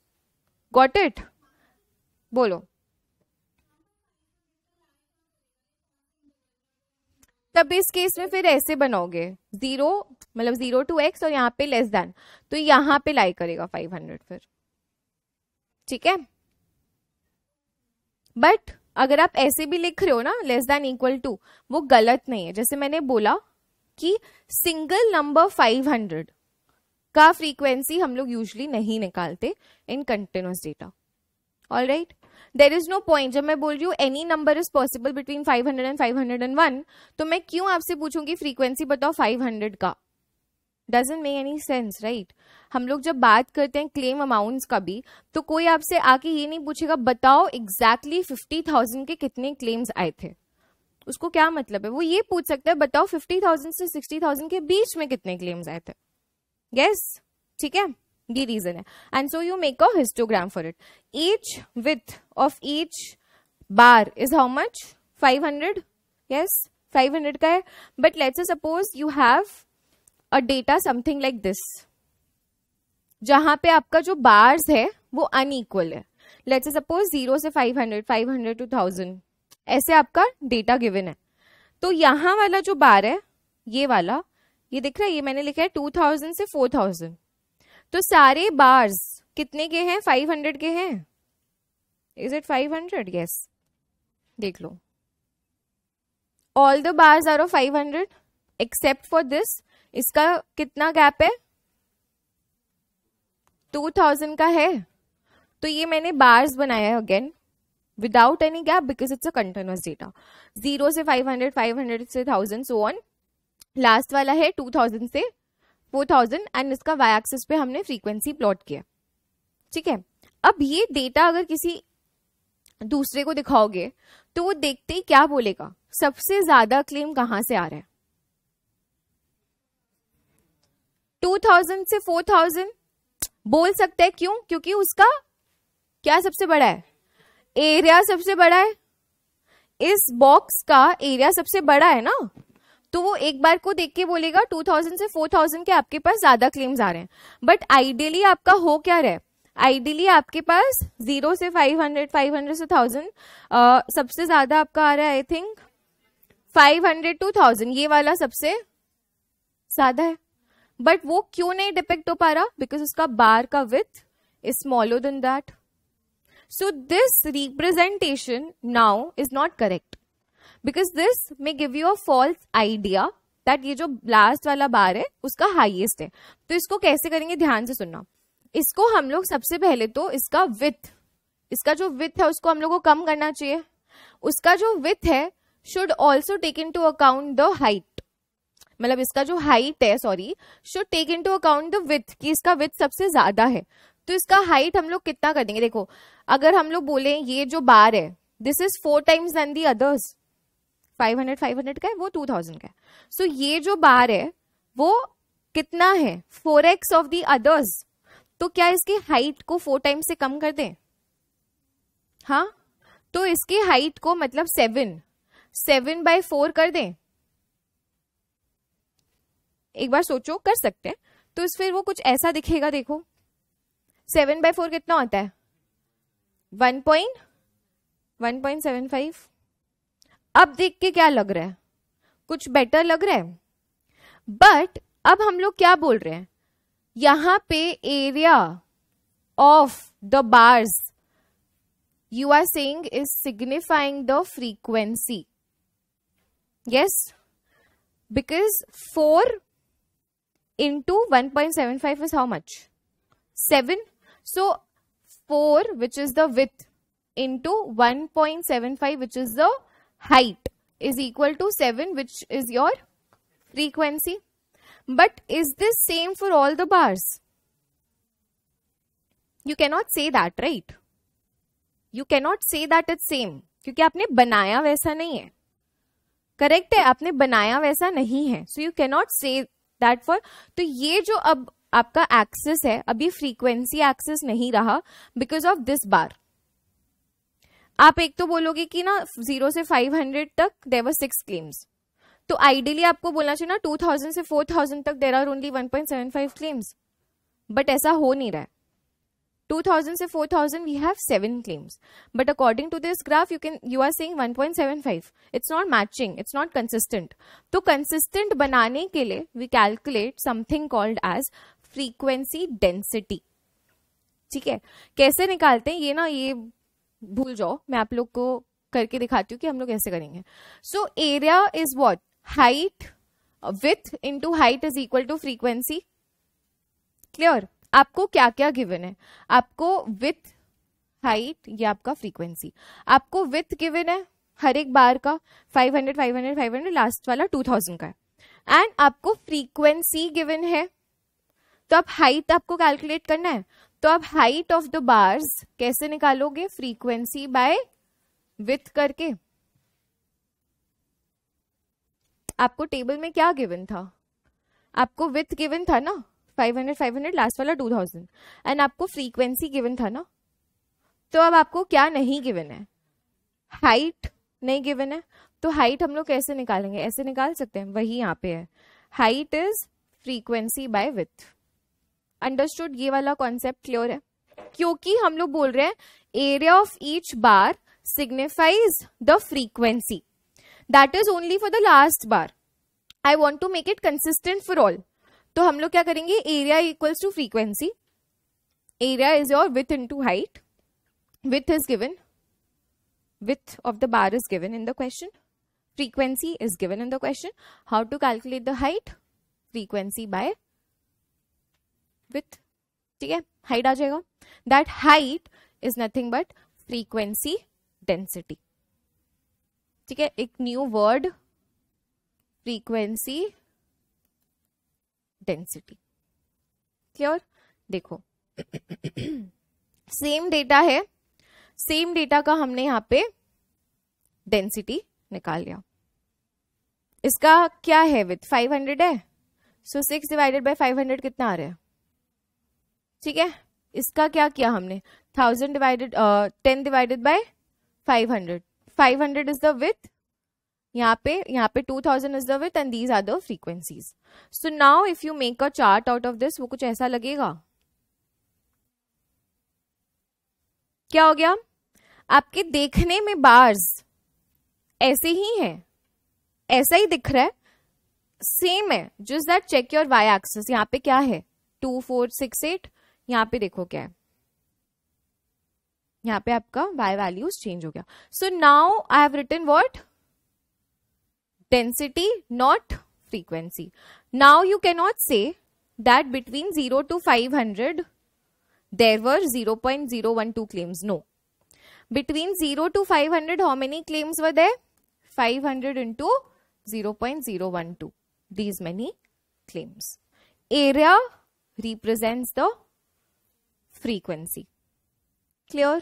got it बोलो तब इस केस में फिर ऐसे बनाओगे जीरो मतलब जीरो टू एक्स और यहां पे लेस देन तो यहां पे लाई करेगा फाइव हंड्रेड फिर ठीक है बट अगर आप ऐसे भी लिख रहे हो ना लेस देन इक्वल टू वो गलत नहीं है जैसे मैंने बोला कि सिंगल नंबर 500 का फ्रीक्वेंसी हम लोग यूजली नहीं निकालते in continuous data all right there is no point जब मैं बोल रही हूँ any number is possible between 500 and 501 तो मैं क्यों आपसे पूछूंगी फ्रीक्वेंसी बताओ 500 का doesn't make any sense right हम लोग जब बात करते हैं क्लेम अमाउंट का भी तो कोई आपसे आके ये नहीं पूछेगा बताओ एग्जैक्टली फिफ्टी थाउजेंड के कितने क्लेम्स आए थे उसको क्या मतलब है वो ये पूछ सकता है बताओ फिफ्टी थाउजेंड से सिक्सटी थाउजेंड के बीच में कितने क्लेम्स आए थे यस ठीक है ये रीजन है and so you make a histogram for it each width of each bar is how much five hundred yes five hundred का है but let's suppose you have a data something like this जहां पे आपका जो बार्स है वो अनईक्वल है लेट्स सपोज जीरो से five hundred five hundred two thousand ऐसे आपका डेटा गिवन है तो यहाँ वाला जो बार है ये वाला ये दिख रहा है ये मैंने लिखा है टू थाउजेंड से फोर थाउजेंड तो सारे बार्स कितने के हैं फाइव हंड्रेड के हैं is it five hundred yes देख लो all the bars are of five hundred except for this इसका कितना गैप है टू थाउजेंड का है तो ये मैंने बार्स बनाया है again without any gap because it's a continuous data 0 से 500 500 से 1000 so on लास्ट वाला है 2000 से 4000 एंड इसका वाई एक्सिस पे हमने फ्रीक्वेंसी प्लॉट किया ठीक है अब ये डेटा अगर किसी दूसरे को दिखाओगे तो वो देखते ही क्या बोलेगा सबसे ज्यादा क्लेम कहां से आ रहा है 2000 से 4000 बोल सकता है क्यों क्योंकि उसका क्या सबसे बड़ा है एरिया सबसे बड़ा है इस बॉक्स का एरिया सबसे बड़ा है ना तो वो एक बार को देख के बोलेगा 2000 से 4000 के आपके पास ज्यादा क्लेम्स आ रहे हैं बट आइडियली आपका हो क्या रहा है आइडियली आपके पास जीरो से 500 500 से 1000 uh, सबसे ज्यादा आपका आ रहा है आई थिंक 500 टू थाउजेंड ये वाला सबसे ज्यादा है बट वो क्यों नहीं डिपेक्ट हो पा रहा बिकॉज उसका बार का width is smaller than that So this representation now is not correct because this may give you a false idea that ये जो लास्ट वाला बार है उसका हाइएस्ट है तो इसको कैसे करेंगे ध्यान से सुनना इसको हम लोग सबसे पहले तो इसका विथ इसका जो विथ है उसको हम लोग को कम करना चाहिए उसका जो विथ है should also take into account the height मतलब इसका जो हाइट है sorry should take into account the width कि इसका विथ सबसे ज्यादा है तो इसका हाइट हम लोग कितना कर देंगे देखो अगर हम लोग बोले ये जो बार है this is four times than the others 500 500 का है वो 2000 का है सो so, ये जो बार है वो कितना है four x of the others तो क्या इसकी हाइट को फोर टाइम से कम कर दें हाँ तो इसकी हाइट को मतलब सेवन सेवन बाय फोर कर दें एक बार सोचो कर सकते हैं तो इस फिर वो कुछ ऐसा दिखेगा देखो सेवन बाय फोर कितना होता है one point one point seven five अब देख के क्या लग रहा है कुछ बेटर लग रहा है बट अब हम लोग क्या बोल रहे हैं यहां पे area of the bars you are saying is signifying the frequency yes because four into one point seven five is how much seven So 4 which is the width into 1.75 which is the height is equal to 7 which is your frequency. But is this same for all the bars? You cannot say that, right? You cannot say that it's same क्योंकि आपने बनाया वैसा नहीं है करेक्ट है आपने बनाया वैसा नहीं है so you cannot say that for तो ये जो अब आपका एक्सिस है अभी फ्रीक्वेंसी एक्सिस नहीं रहा बिकॉज ऑफ दिस बार आप एक तो बोलोगे कि ना जीरो से फाइव हंड्रेड तक देवर सिक्स क्लेम्स तो आइडियली आपको बोलना चाहिए ना टू थाउजेंड से फोर थाउजेंड तक there are only one point seven five claims but ऐसा हो नहीं रहा टू थाउजेंड से four 4000 we have 7 claims but according to this graph you can you are seven five it's not matching it's not consistent तो कंसिस्टेंट बनाने के लिए we calculate something called as frequency density ठीक है कैसे निकालते हैं ये ना ये भूल जाओ मैं आप लोग को करके दिखाती हूँ कि हम लोग कैसे करेंगे so area is what height width into height is equal to frequency clear आपको क्या क्या गिवन है आपको विथ हाइट ये आपका फ्रीक्वेंसी आपको विथ गिवन है हर एक बार का 500 500 500 लास्ट वाला 2000 का है एंड आपको फ्रीक्वेंसी गिवन है तो अब हाइट आपको कैलकुलेट करना है तो आप हाइट ऑफ द बार्स कैसे निकालोगे फ्रीक्वेंसी बाय विथ करके आपको टेबल में क्या गिवन था आपको विथ गिवन था ना 500 500 लास्ट वाला 2000 एंड आपको फ्रीक्वेंसी गिवन था ना तो अब आपको क्या नहीं गिवन है हाइट नहीं गिवन है तो हाइट हम लोग कैसे निकालेंगे ऐसे निकाल सकते हैं वही यहाँ पे है height is frequency by width understood ये वाला कॉन्सेप्ट क्लियर है क्योंकि हम लोग बोल रहे हैं area of each bar signifies the frequency that is only for the last bar I want to make it consistent for all तो हम लोग क्या करेंगे area equals to frequency area is your width into height width is given width of the bar is given in the question frequency is given in the question how to calculate the height frequency by width ठीक है हाइट आ जाएगा that height is nothing but frequency density ठीक है एक new word frequency density clear देखो सेम डेटा है सेम डेटा का हमने यहां पे डेंसिटी निकाल लिया इसका क्या है विथ 500 है सो सिक्स डिवाइडेड बाय 500 कितना आ रहा है ठीक है इसका क्या किया हमने thousand divided ten divided by five hundred five hundred is the width यहाँ पे यहाँ पे two thousand is the width and these are the frequencies so now if you make a chart out of this वो कुछ ऐसा लगेगा क्या हो गया आपके देखने में बार्स ऐसे ही है ऐसा ही दिख रहा है सेम है just that check your Y axis यहाँ पे क्या है टू फोर सिक्स एट यहाँ पे देखो क्या है यहाँ पे आपका वाई वैल्यूज चेंज हो गया so now I have written what density not frequency now you cannot say that between zero to five hundred there were zero point zero one two claims no many 0 way 500 hundred in to zero point 500 one two these many claims area represents the frequency clear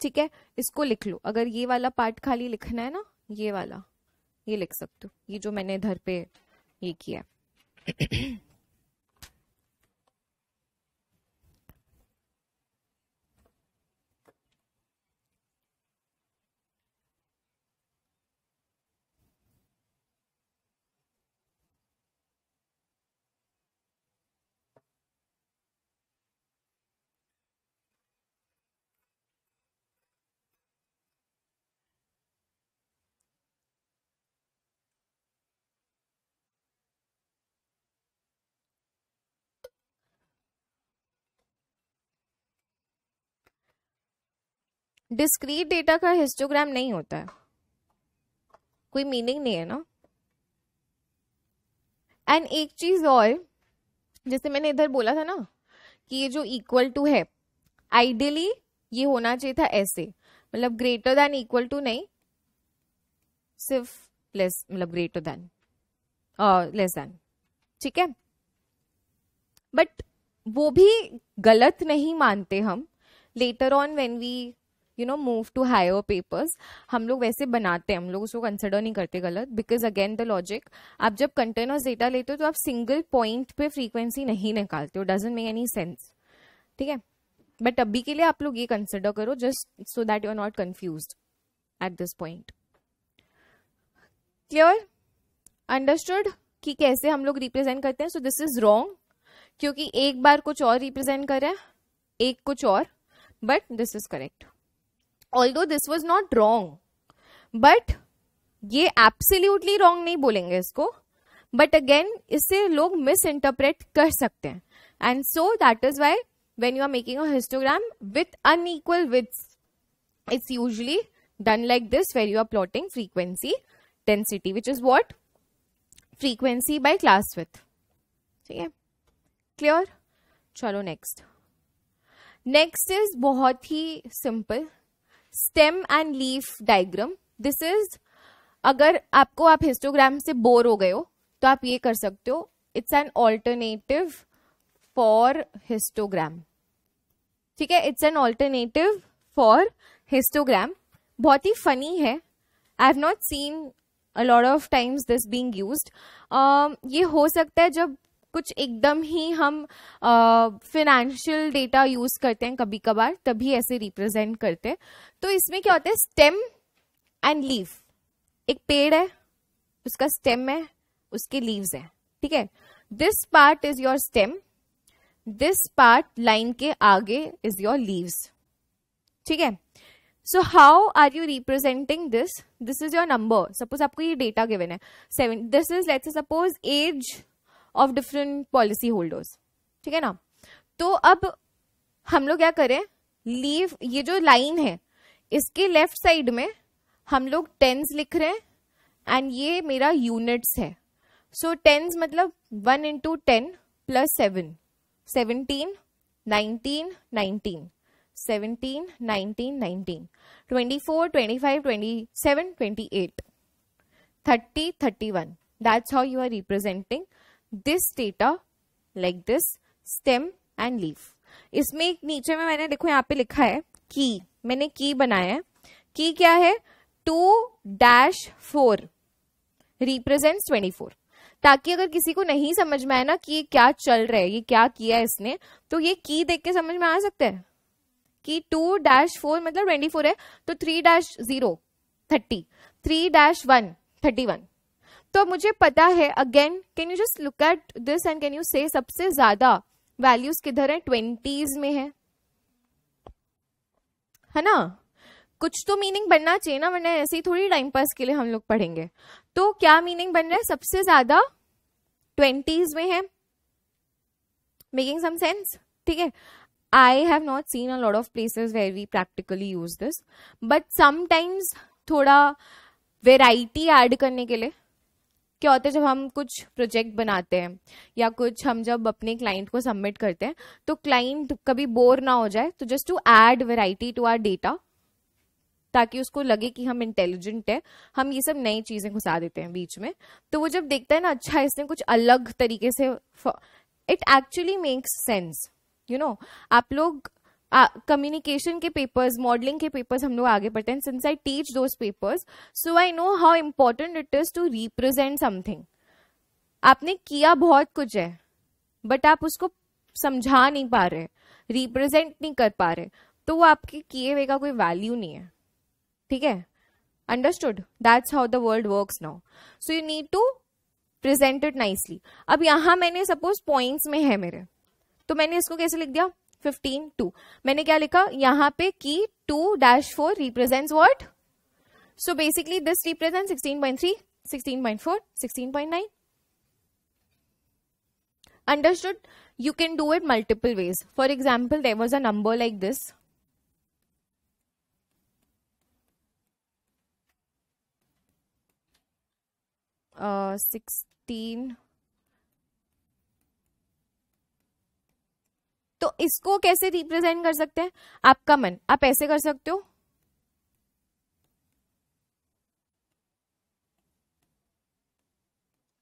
ठीक है इसको लिख लो अगर ये वाला पार्ट खाली लिखना है ना ये वाला ये लिख सकते हो ये जो मैंने इधर पे ये किया डिस्क्रीट डेटा का हिस्टोग्राम नहीं होता है कोई मीनिंग नहीं है ना एंड एक चीज और जैसे मैंने इधर बोला था ना कि ये जो इक्वल टू है आइडियली ये होना चाहिए था ऐसे मतलब ग्रेटर देन इक्वल टू नहीं सिर्फ लेस मतलब ग्रेटर देन लेस देन ठीक है बट वो भी गलत नहीं मानते हम later on when we you know move to higher papers हम लोग वैसे बनाते हैं हम लोग उसको कंसिडर नहीं करते गलत बिकॉज अगेन द लॉजिक आप जब कंटेनर्स डेटा लेते हो तो आप सिंगल पॉइंट पे फ्रीक्वेंसी नहीं निकालते हो डजेंट मेक एनी सेंस ठीक है बट अभी के लिए आप लोग ये कंसिडर करो just so that you are not confuse at this point clear understood कि कैसे हम लोग रिप्रेजेंट करते हैं सो दिस इज रॉन्ग क्योंकि एक बार कुछ और रिप्रेजेंट करें एक कुछ और but this is correct although this was not wrong but ये एब्सोल्यूटली रॉन्ग नहीं बोलेंगे इसको बट अगेन इससे लोग मिस इंटरप्रेट कर सकते हैं and so that is why when you are making a histogram with unequal with its usually done like this where you are plotting frequency density which is what frequency by class with ठीक है क्लियर चलो नेक्स्ट नेक्स्ट इज बहुत ही simple stem and leaf diagram this is अगर आपको आप हिस्टोग्राम से बोर हो गए हो तो आप ये कर सकते हो it's an alternative for histogram ठीक है it's an alternative for histogram बहुत ही फनी है I have not seen a lot of times this being use ये हो सकता है जब कुछ एकदम ही हम फिनेंशियल डेटा यूज करते हैं कभी कभार तभी ऐसे रिप्रेजेंट करते हैं तो इसमें क्या होता है स्टेम एंड लीव एक पेड़ है उसका स्टेम है उसके लीव्स है ठीक है this part is your stem this part line के आगे इज योर लीव्स ठीक है so how are you representing this this is your number suppose आपको ये डेटा गिवन है seven this is let's suppose age of different policy holders ठीक है ना तो अब हम लोग क्या करें लीव ये जो लाइन है इसके लेफ्ट साइड में हम लोग टेंस लिख रहे हैं एंड ये मेरा यूनिट्स है सो so, टेंस मतलब one into ten plus seven seventeen nineteen nineteen seventeen nineteen nineteen twenty four twenty five twenty seven twenty eight thirty thirty one that's how you are representing this data like this stem and leaf इसमें एक नीचे में मैंने देखो यहाँ पे लिखा है की मैंने की बनाया है की क्या है two dash four represent twenty four ताकि अगर किसी को नहीं समझ में आए ना कि ये क्या चल रहा है ये क्या किया है इसने तो ये की देख के समझ में आ सकता है कि टू डैश फोर मतलब ट्वेंटी फोर है तो three dash zero thirty three dash one thirty one तो मुझे पता है again can you just look at this and can you say सबसे ज्यादा वैल्यूज किधर है ट्वेंटीज में है है ना कुछ तो मीनिंग बनना चाहिए ना वरना ऐसे ही थोड़ी टाइम पास के लिए हम लोग पढ़ेंगे तो क्या मीनिंग बन रहा है सबसे ज्यादा ट्वेंटीज में है मेकिंग सम सेंस ठीक है I have not seen a lot of places where we practically use this but sometimes थोड़ा वेराइटी एड करने के लिए क्या होता है जब हम कुछ प्रोजेक्ट बनाते हैं या कुछ हम जब अपने क्लाइंट को सबमिट करते हैं तो क्लाइंट कभी बोर ना हो जाए तो just to add variety to our data ताकि उसको लगे कि हम इंटेलिजेंट है हम ये सब नई चीज़ें घुसा देते हैं बीच में तो वो जब देखता है ना अच्छा इसने कुछ अलग तरीके से it actually makes sense you know आप लोग कम्युनिकेशन के पेपर्स मॉडलिंग के पेपर्स हम लोग आगे पढ़ते हैं since I teach those papers so I know how important it is to represent something आपने किया बहुत कुछ है बट आप उसको समझा नहीं पा रहे रिप्रेजेंट नहीं कर पा रहे तो वो आपके किए हुए का कोई वैल्यू नहीं है ठीक है understood that's how the world work now so you need to present it nicely अब यहां मैंने सपोज पॉइंट्स में है मेरे तो मैंने इसको कैसे लिख दिया फिफ्टीन टू मैंने क्या लिखा यहां पे की two dash four represent what so basically this represent sixteen point three sixteen point four sixteen point nine understood you can do it multiple ways for example there was a number like this uh तो इसको कैसे रिप्रेजेंट कर सकते हैं आपका मन आप ऐसे कर सकते हो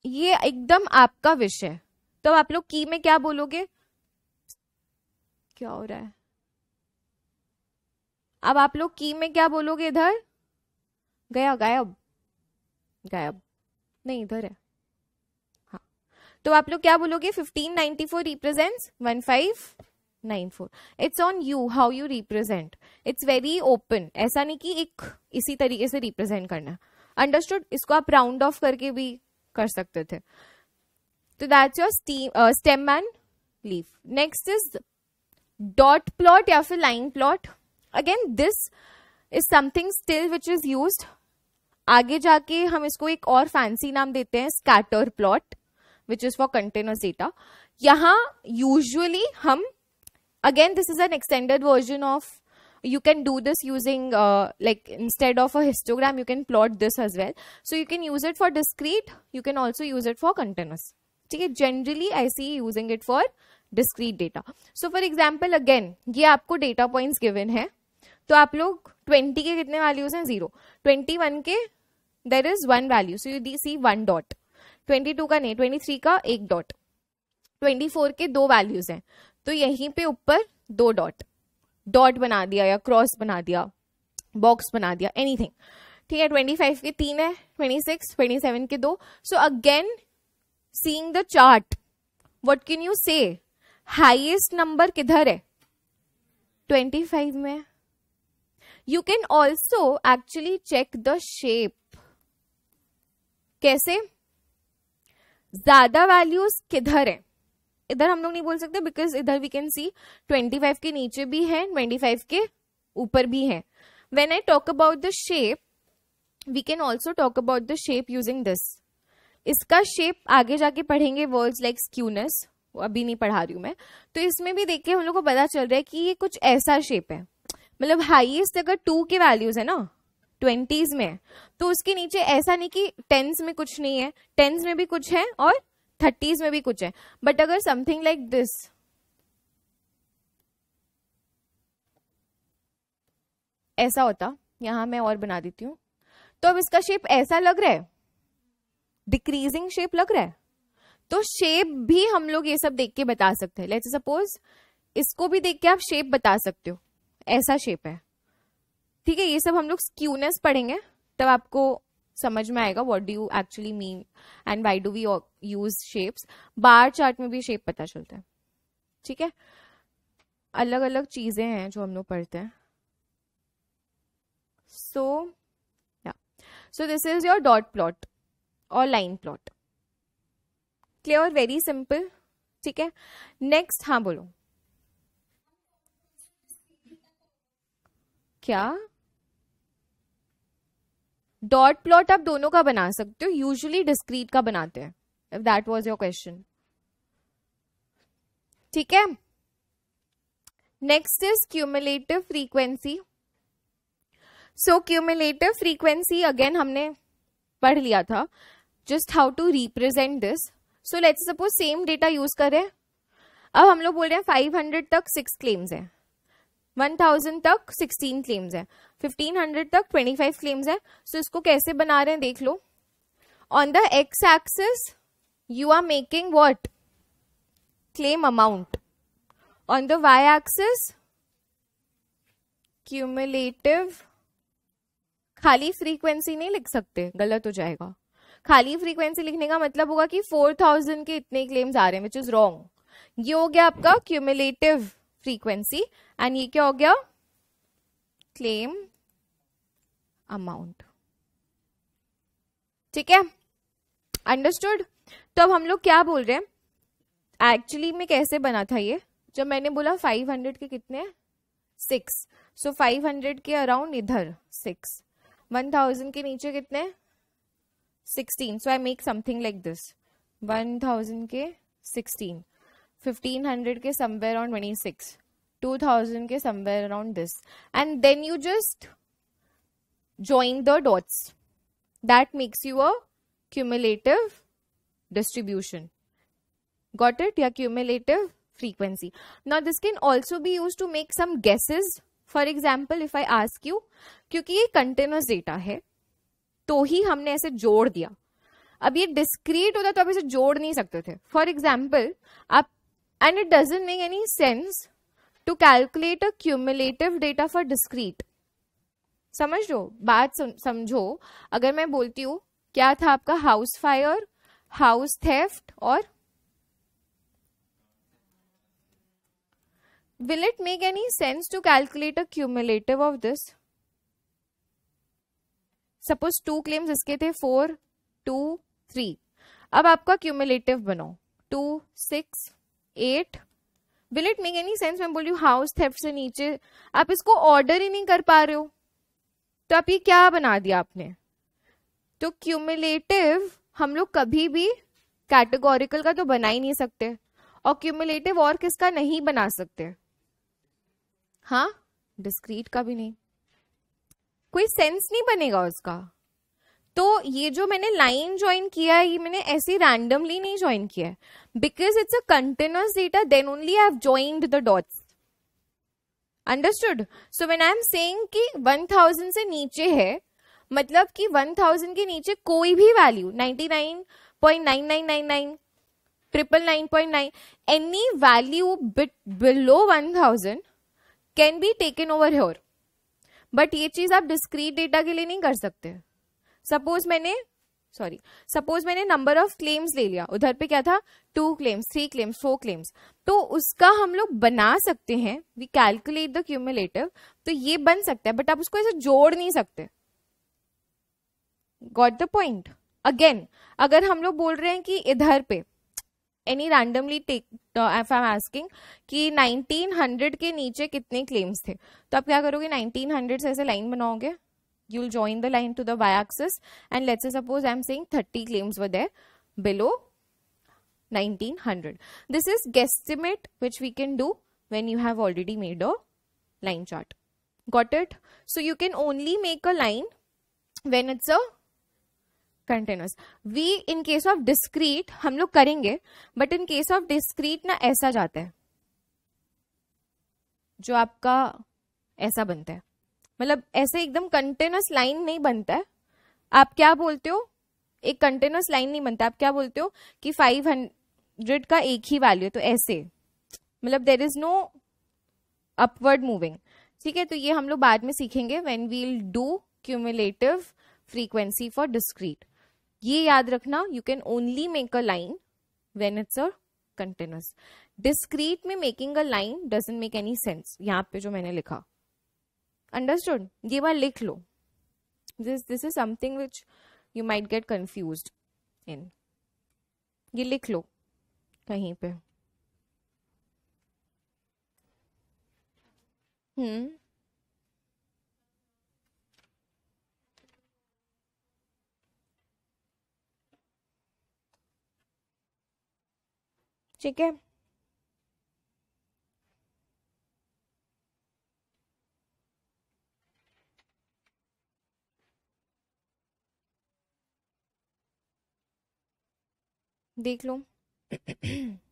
ये एकदम आपका विषय तो आप लोग की में क्या बोलोगे क्या हो रहा है अब आप लोग की में क्या बोलोगे इधर गया गायब गायब नहीं इधर है हाँ तो आप लोग क्या बोलोगे 1594 one five nine four it's on you how you represent it's very open ऐसा नहीं कि एक इसी तरीके से रिप्रेजेंट करना अंडरस्टूड इसको आप राउंड ऑफ करके भी कर सकते थे तो that's your stem and leaf next is dot plot या फिर line plot again this is something still which is use आगे जाके हम इसको एक और फैंसी नाम देते हैं scatter plot which is for continuous data यहाँ यूजली हम again this is an extended version of you can do this using uh, like instead of a histogram you can plot this as well so you can use it for discrete you can also use it for continuous okay generally i see using it for discrete data so for example again ye aapko data points given hai to aap log 20 ke kitne values hain zero 21 ke there is one value so you see one dot 22 ka nahi 23 ka ek dot 24 के दो वैल्यूज हैं तो यहीं पे ऊपर दो डॉट डॉट बना दिया या क्रॉस बना दिया बॉक्स बना दिया एनीथिंग ठीक है ट्वेंटी फाइव के तीन है ट्वेंटी सिक्स ट्वेंटी सेवन के दो so again seeing the chart what can you say highest number किधर है ट्वेंटी फाइव में you can also actually check the shape कैसे ज्यादा वैल्यूज किधर है इधर हम लोग नहीं बोल सकते बिकॉज इधर वी कैन सी 25 के नीचे भी है 25 के ऊपर भी है when I talk about the shape we can also talk about the shape using this इसका शेप आगे जाके पढ़ेंगे वर्ड्स लाइक स्क्यूनस अभी नहीं पढ़ा रही हूँ मैं तो इसमें भी देख के हम लोग को पता चल रहा है कि ये कुछ ऐसा शेप है मतलब हाईएस्ट अगर टू के वैल्यूज है ना ट्वेंटीज में तो उसके नीचे ऐसा नहीं कि टेंस में कुछ नहीं है टेंस में भी कुछ है और थर्टीज में भी कुछ है बट अगर समथिंग लाइक दिस ऐसा होता यहां मैं और बना देती हूँ तो अब इसका शेप ऐसा लग रहा है डिक्रीजिंग शेप लग रहा है तो शेप भी हम लोग ये सब देख के बता सकते हैं लेट्स सपोज इसको भी देख के आप शेप बता सकते हो ऐसा शेप है ठीक है ये सब हम लोग स्क्यूनेस पढ़ेंगे तब आपको समझ में हाँ। आएगा what do you actually mean and why do we use shapes bar chart में भी शेप पता चलता है ठीक है अलग अलग चीजें हैं जो हम लोग पढ़ते हैं so so this is your dot plot और line plot clear very simple ठीक है नेक्स्ट हाँ बोलो क्या डॉट प्लॉट आप दोनों का बना सकते हो यूजुअली डिस्क्रीट का बनाते हैं if that was your question ठीक है next is cumulative frequency so cumulative frequency again हमने पढ़ लिया था just how to represent this so let's suppose same data use करें अब हम लोग बोल रहे हैं 500 तक सिक्स क्लेम्स हैं 1000 तक 16 क्लेम्स है 1500 तक 25 क्लेम्स है सो so इसको कैसे बना रहे हैं देख लो on the X axis you are making what claim amount on the Y axis cumulative खाली फ्रीक्वेंसी नहीं लिख सकते गलत हो जाएगा खाली फ्रीक्वेंसी लिखने का मतलब होगा कि 4000 के इतने क्लेम्स आ रहे हैं विच इज रॉन्ग ये हो गया आपका क्यूमुलेटिव फ्रीक्वेंसी एंड ये क्या हो गया क्लेम अमाउंट ठीक है अंडरस्टूड तो अब हम लोग क्या बोल रहे हैं एक्चुअली में कैसे बना था ये जब मैंने बोला 500 के कितने सिक्स सो so 500 के अराउंड इधर सिक्स 1000 के नीचे कितने 16 so I make something like this 1000 के सिक्सटीन फिफ्टीन हंड्रेड के somewhere around twenty six two thousand के somewhere around this and then you just join the dots. That makes you a cumulative distribution. Got it? Your cumulative frequency. Now this can also be used to make some guesses. For example, if I ask you, क्योंकि ये continuous data है तो ही हमने ऐसे जोड़ दिया अब ये डिस्क्रीट होता तो आप इसे जोड़ नहीं सकते थे फॉर एग्जाम्पल आप and it doesn't make any sense to calculate a cumulative data for discrete समझ लो बात समझो अगर मैं बोलती हूँ क्या था आपका हाउस फायर हाउस थेफ्ट और will it make any sense to calculate a cumulative of this suppose two claims इसके थे फोर टू थ्री अब आपका क्यूमुलेटिव बनो two six eight will it make any sense मैं बोल रही हूँ हाउस थेफ्ट से नीचे आप इसको ऑर्डर ही नहीं कर पा रहे हो तो आप ये क्या बना दिया आपने तो क्यूमुलेटिव हम लोग कभी भी कैटेगोरिकल का तो बना ही नहीं सकते और क्यूमुलेटिव और किसका नहीं बना सकते हाँ डिस्क्रीट का भी नहीं कोई सेंस नहीं बनेगा उसका तो ये जो मैंने लाइन ज्वाइन किया है ये मैंने ऐसे रैंडमली नहीं ज्वाइन किया है because it's a continuous data then only I have joined the dots understood so when I am saying कि 1000 से नीचे है मतलब कि 1000 के नीचे कोई भी value 99.9999 triple nine point nine any value bit below one thousand can be taken over here but ये चीज आप डिस्क्रीट डेटा के लिए नहीं कर सकते सपोज मैंने सॉरी सपोज मैंने नंबर ऑफ क्लेम्स ले लिया उधर पे क्या था two claims three claims four claims तो उसका हम लोग बना सकते हैं वी कैलकुलेट द क्यूमुलेटिव तो ये बन सकता है बट आप उसको ऐसे जोड़ नहीं सकते गॉट द पॉइंट अगेन अगर हम लोग बोल रहे हैं कि इधर पे any randomly take F I am asking कि 1900 के नीचे कितने क्लेम्स थे तो आप क्या करोगे 1900 से ऐसे लाइन बनाओगे you'll join the line to the y-axis and let's say suppose I'm saying 30 claims were there below 1900. This is guesstimate which we can do when you have already made a line chart. Got it? So you can only make a line when it's a continuous. We in case of discrete, हम लोग करेंगे but in case of discrete ना ऐसा जाता है जो आपका ऐसा बनता मतलब ऐसे एकदम कंटिन्यूस लाइन नहीं बनता है आप क्या बोलते हो एक कंटिन्यूस लाइन नहीं बनता आप क्या बोलते हो कि फाइव हंड्रेड का एक ही वैल्यू है तो ऐसे मतलब there is no upward moving ठीक है तो ये हम लोग बाद में सीखेंगे when we'll do cumulative frequency for discrete ये याद रखना you can only make a line when it's a continuous discrete में making a line doesn't make any sense यहाँ पे जो मैंने लिखा अंडरस्टूड ये बार लिख लो this this is something which you might get confuse in ये लिख लो कहीं पे हम्म ठीक है देख लो [CLEARS THROAT]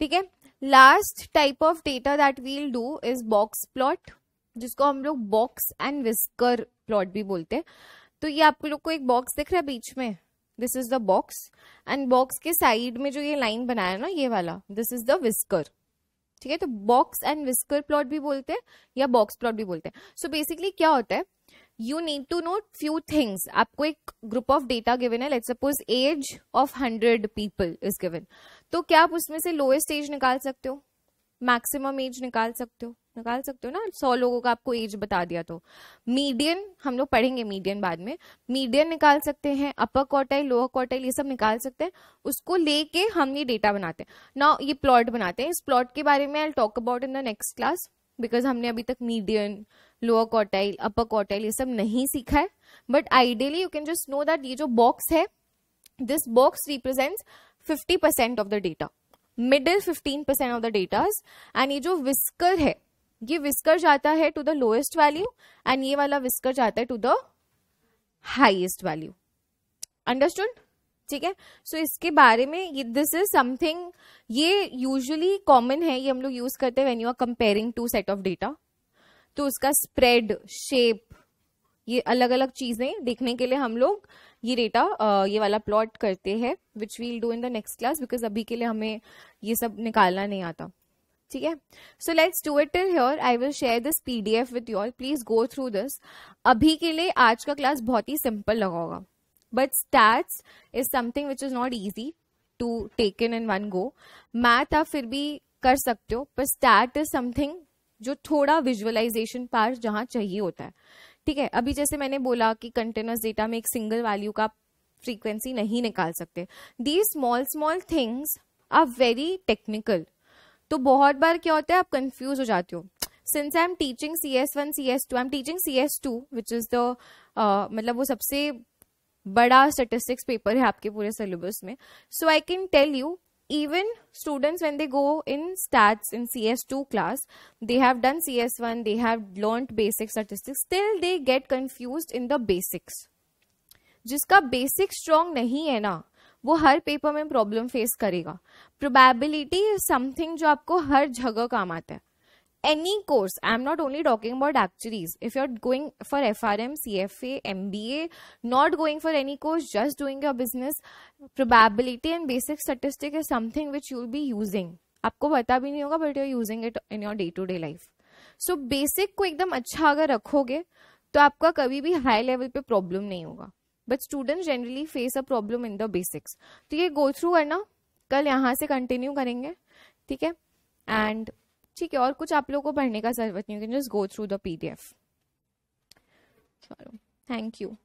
ठीक है last type of data that we'll do is box plot जिसको हम लोग बॉक्स एंड विस्कर प्लॉट भी बोलते हैं तो ये आप लोग को एक बॉक्स दिख रहा है बीच में this is the box and box के साइड में जो ये लाइन बनाया ना ये वाला दिस इज द विस्कर ठीक है तो बॉक्स एंड विस्कर प्लॉट भी बोलते हैं या बॉक्स प्लॉट भी बोलते हैं सो बेसिकली क्या होता है you need to know few things आपको एक ग्रुप ऑफ डेटा गिवन है let suppose age of hundred people is given तो क्या आप उसमें से लोएस्ट एज निकाल सकते हो मैक्सिमम एज निकाल सकते हो निकाल सकते हो ना सौ लोगों का आपको एज बता दिया तो मीडियन हम लोग पढ़ेंगे मीडियन बाद में मीडियन निकाल सकते हैं अपर क्वार्टाइल लोअर क्वार्टाइल ये सब निकाल सकते हैं उसको लेके हम ये डेटा बनाते हैं ना ये प्लॉट बनाते हैं इस प्लॉट के बारे में I talk about in the next class because हमने अभी तक median lower quartile upper quartile ये सब नहीं सीखा है but ideally you can just know that ये जो बॉक्स है this box represents fifty percent of the data middle percent of the datas and ये जो विस्कर है ये विस्कर जाता है to the lowest value and ये वाला विस्कर जाता है to the highest value understood ठीक है सो so, इसके बारे में दिस इज समथिंग ये यूजुअली कॉमन है ये हम लोग यूज करते हैं when you are comparing two set of data तो उसका स्प्रेड शेप ये अलग अलग चीजें देखने के लिए हम लोग ये डेटा ये वाला प्लॉट करते हैं which we'll do in the next class because अभी के लिए हमें ये सब निकालना नहीं आता ठीक है so let's do it till your I will share this P D F with your please go through this अभी के लिए आज का क्लास बहुत ही सिंपल लगा होगा but stats is something which is not easy to take in in one go math आप फिर भी कर सकते हो पर स्टैट इज समथिंग जो थोड़ा विजुअलाइजेशन पार्ट जहाँ चाहिए होता है ठीक है अभी जैसे मैंने बोला कि कंटिन्यूस डेटा में एक सिंगल वैल्यू का फ्रीक्वेंसी नहीं निकाल सकते the small small things are very technical तो बहुत बार क्या होता है आप कंफ्यूज हो जाते हो since I am teaching C S one C S two I am teaching C S two which is the मतलब वो सबसे बड़ा स्टेटिस्टिक्स पेपर है आपके पूरे सिलेबस में so I can tell you even students when they go in stats in cs2 class they have done cs1 they have learnt basic statistics still they get confused in the basics jiska basic strong nahi hai na वो हर पेपर में प्रॉब्लम फेस करेगा प्रोबेबिलिटी इज समथिंग जो आपको हर जगह काम आता है any course i'm not only talking about actuaries if you're going for frm cfa mba not going for any course just doing your business probability and basic statistic is something which you'll be using आपको पता भी नहीं होगा but you're using it in your day to day life so basic को एकदम अच्छा अगर रखोगे तो आपका कभी भी हाई लेवल पे प्रॉब्लम नहीं होगा but student generally face a problem in the basics तो ये गो थ्रू करना कल यहाँ से कंटिन्यू करेंगे ठीक है एंड ठीक है और कुछ आप लोगों को पढ़ने का जरूरत नहीं you can just go through the P D F चलो थैंक यू